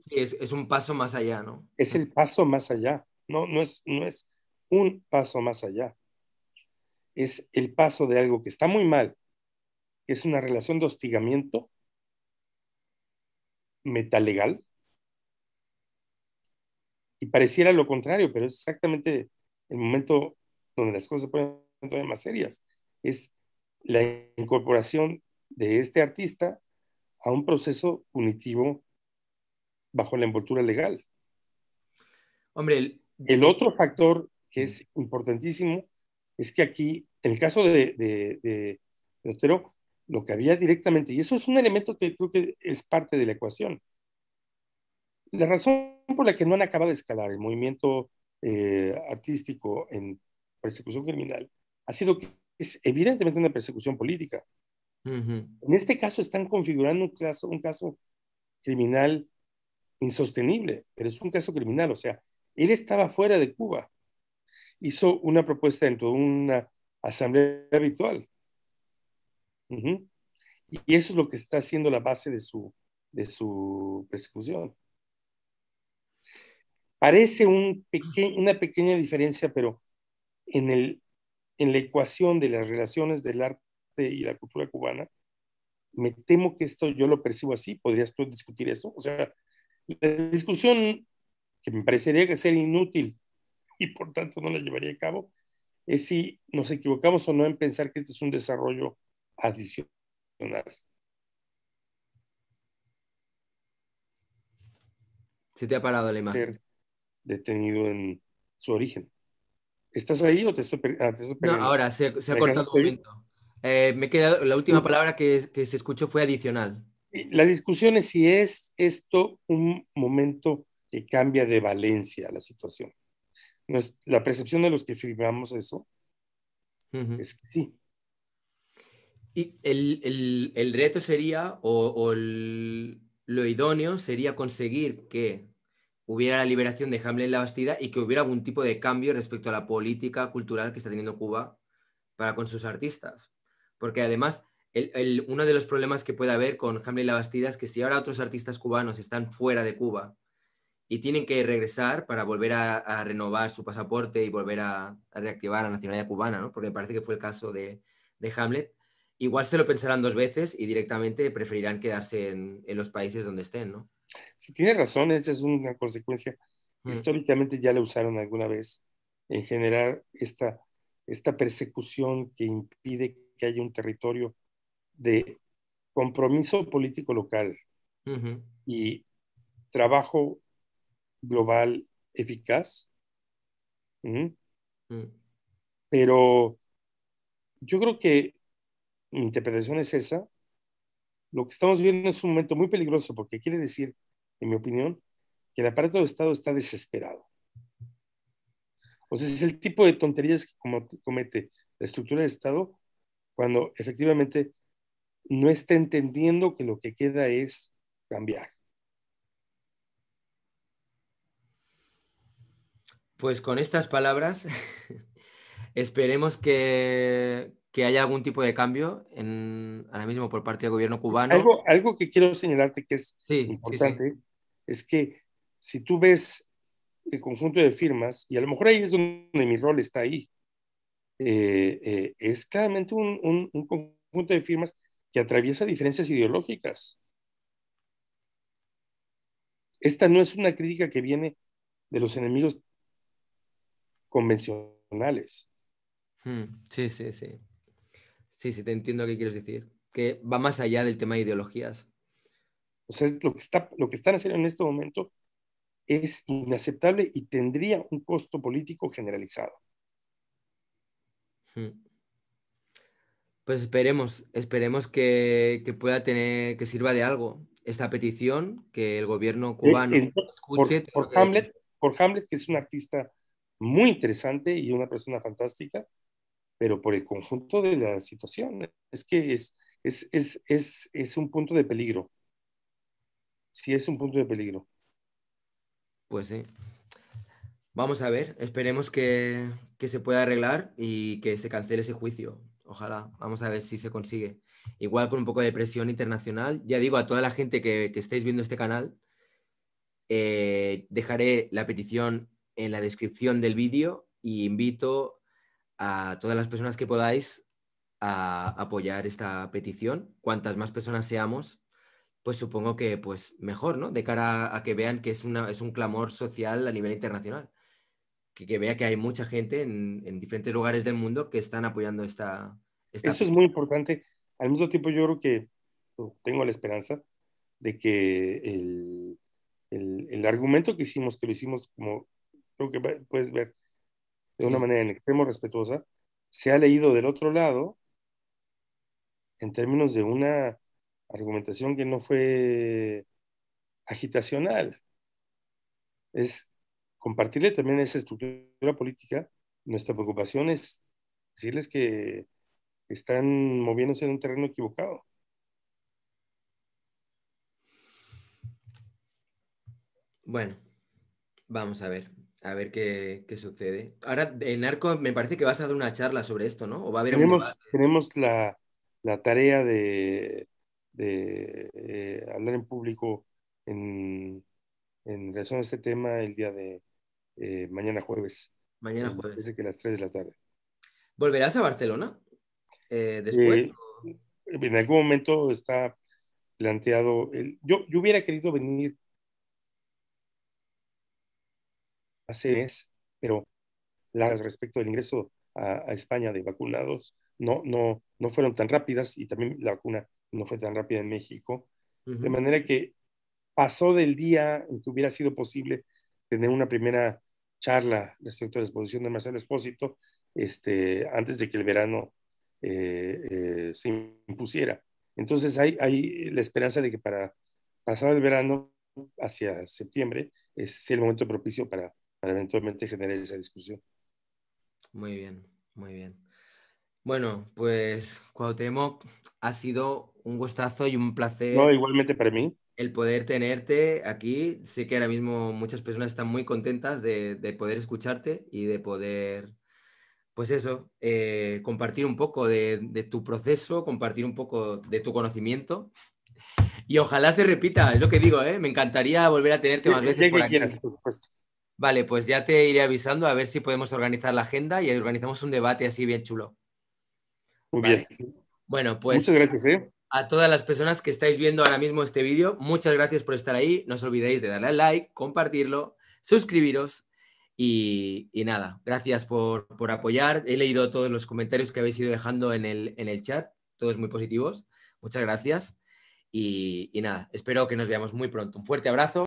es, un paso más allá, ¿no? Es el paso más allá. No, no, es, no es un paso más allá. Es el paso de algo que está muy mal, es una relación de hostigamiento metalegal. Y pareciera lo contrario, pero es exactamente el momento donde las cosas se ponen todavía más serias. Es la incorporación de este artista a un proceso punitivo bajo la envoltura legal. Hombre, el, otro factor que es importantísimo es que aquí, en el caso de, de, de Otero, lo que había directamente. Y eso es un elemento que creo que es parte de la ecuación. La razón por la que no han acabado de escalar el movimiento eh, artístico en persecución criminal ha sido que es evidentemente una persecución política. En este caso están configurando un caso, un caso criminal insostenible, pero es un caso criminal, o sea, él estaba fuera de Cuba, hizo una propuesta dentro de una asamblea habitual y eso es lo que está haciendo la base de su, de su persecución. Parece una pequeña diferencia, pero en, en la ecuación de las relaciones del arte y la cultura cubana, me temo que esto yo lo percibo así. ¿Podrías tú discutir eso? O sea, la discusión que me parecería que sería inútil y por tanto no la llevaría a cabo, es si nos equivocamos o no en pensar que esto es un desarrollo adicional. Se te ha parado la imagen. Detenido en su origen. ¿Estás ahí o te estoy, ah, ahora se, ha cortado un momento. Eh, me queda, la última palabra que, se escuchó fue adicional. La discusión es si es esto un momento que cambia de valencia la situación. la percepción de los que firmamos eso es que sí, y el, reto sería, o, lo idóneo sería conseguir que hubiera la liberación de Hamlet en la Bastida y que hubiera algún tipo de cambio respecto a la política cultural que está teniendo Cuba para con sus artistas. Porque además, uno de los problemas que puede haber con Hamlet y la Bastida es que si ahora otros artistas cubanos están fuera de Cuba y tienen que regresar para volver a, renovar su pasaporte y volver a, reactivar la nacionalidad cubana, ¿no? porque parece que fue el caso de Hamlet, igual se lo pensarán dos veces y directamente preferirán quedarse en, los países donde estén, ¿no? Sí, tienes razón, esa es una consecuencia. Mm. Históricamente ya la usaron alguna vez en generar esta, esta persecución que impide que haya un territorio de compromiso político local y trabajo global eficaz. Mm. Pero yo creo que mi interpretación es esa, lo que estamos viendo es un momento muy peligroso porque quiere decir, en mi opinión, que el aparato de Estado está desesperado. O sea, es el tipo de tonterías que comete la estructura de Estado cuando efectivamente no está entendiendo que lo que queda es cambiar. Pues con estas palabras, esperemos que, que haya algún tipo de cambio ahora mismo por parte del gobierno cubano. Algo, algo que quiero señalarte que es importante es que si tú ves el conjunto de firmas, y a lo mejor ahí es donde mi rol está ahí, eh, eh, es claramente un, conjunto de firmas que atraviesa diferencias ideológicas. Esta no es una crítica que viene de los enemigos convencionales. Mm, sí, sí, sí. Sí, sí, te entiendo qué quieres decir. Que va más allá del tema de ideologías. O sea, lo, que lo que están haciendo en este momento es inaceptable y tendría un costo político generalizado. Pues esperemos, esperemos que, pueda tener, que sirva de algo esta petición, que el gobierno eh, cubano escuche. por Hamlet, que es un artista muy interesante y una persona fantástica, pero por el conjunto de la situación. Es que es, es, es, es, un punto de peligro. Sí, es un punto de peligro. Pues sí. Vamos a ver, esperemos que, que se pueda arreglar y que se cancele ese juicio. Ojalá, vamos a ver si se consigue. Igual con un poco de presión internacional. Ya digo a toda la gente que, que estáis viendo este canal, eh, dejaré la petición en la descripción del vídeo y invito a todas las personas que podáis a apoyar esta petición. Cuantas más personas seamos, pues supongo que pues mejor, ¿no? De cara a que vean que es, un clamor social a nivel internacional. Que, que vea que hay mucha gente en, diferentes lugares del mundo que están apoyando esta... esta Eso es muy importante. Al mismo tiempo yo creo que tengo la esperanza de que el, el, el argumento que hicimos, que lo hicimos como, creo que puedes ver, de una manera en extremo respetuosa, se ha leído del otro lado en términos de una argumentación que no fue agitacional. Es compartirle también esa estructura política. Nuestra preocupación es decirles que están moviéndose en un terreno equivocado. Bueno, vamos a ver. A ver qué, sucede. Ahora, en Arco, me parece que vas a dar una charla sobre esto, ¿no? tenemos, la, tarea de, eh, hablar en público en, en, relación a este tema el día de eh, mañana jueves. Mañana jueves. Parece que a las 3 de la tarde. ¿Volverás a Barcelona eh, después? en algún momento está planteado. El, yo, yo hubiera querido venir hace mes, pero las respecto del ingreso a, España de vacunados no, no, no fueron tan rápidas y también la vacuna no fue tan rápida en México. De manera que pasó del día en que hubiera sido posible tener una primera charla respecto a la exposición de Marcelo Espósito este, antes de que el verano eh, eh, se impusiera. Entonces hay, hay la esperanza de que para pasar el verano hacia septiembre es el momento propicio para para eventualmente generar esa discusión. Muy bien, muy bien. Bueno, pues Cuauhtémoc, ha sido un gustazo y un placer. No, igualmente para mí. El poder tenerte aquí. Sé que ahora mismo muchas personas están muy contentas de, poder escucharte y de poder, pues eso, eh, compartir un poco de, tu proceso, compartir un poco de tu conocimiento. Y ojalá se repita, es lo que digo, ¿eh? me encantaría volver a tenerte más veces por aquí. Vale, pues ya te iré avisando a ver si podemos organizar la agenda y organizamos un debate así bien chulo. Muy bien. Bueno, pues. Muchas gracias, ¿eh? A todas las personas que estáis viendo ahora mismo este vídeo, muchas gracias por estar ahí. No os olvidéis de darle al like, compartirlo, suscribiros y, nada, gracias por, apoyar. He leído todos los comentarios que habéis ido dejando en el, en el chat, todos muy positivos. Muchas gracias. Y, y nada, espero que nos veamos muy pronto. Un fuerte abrazo.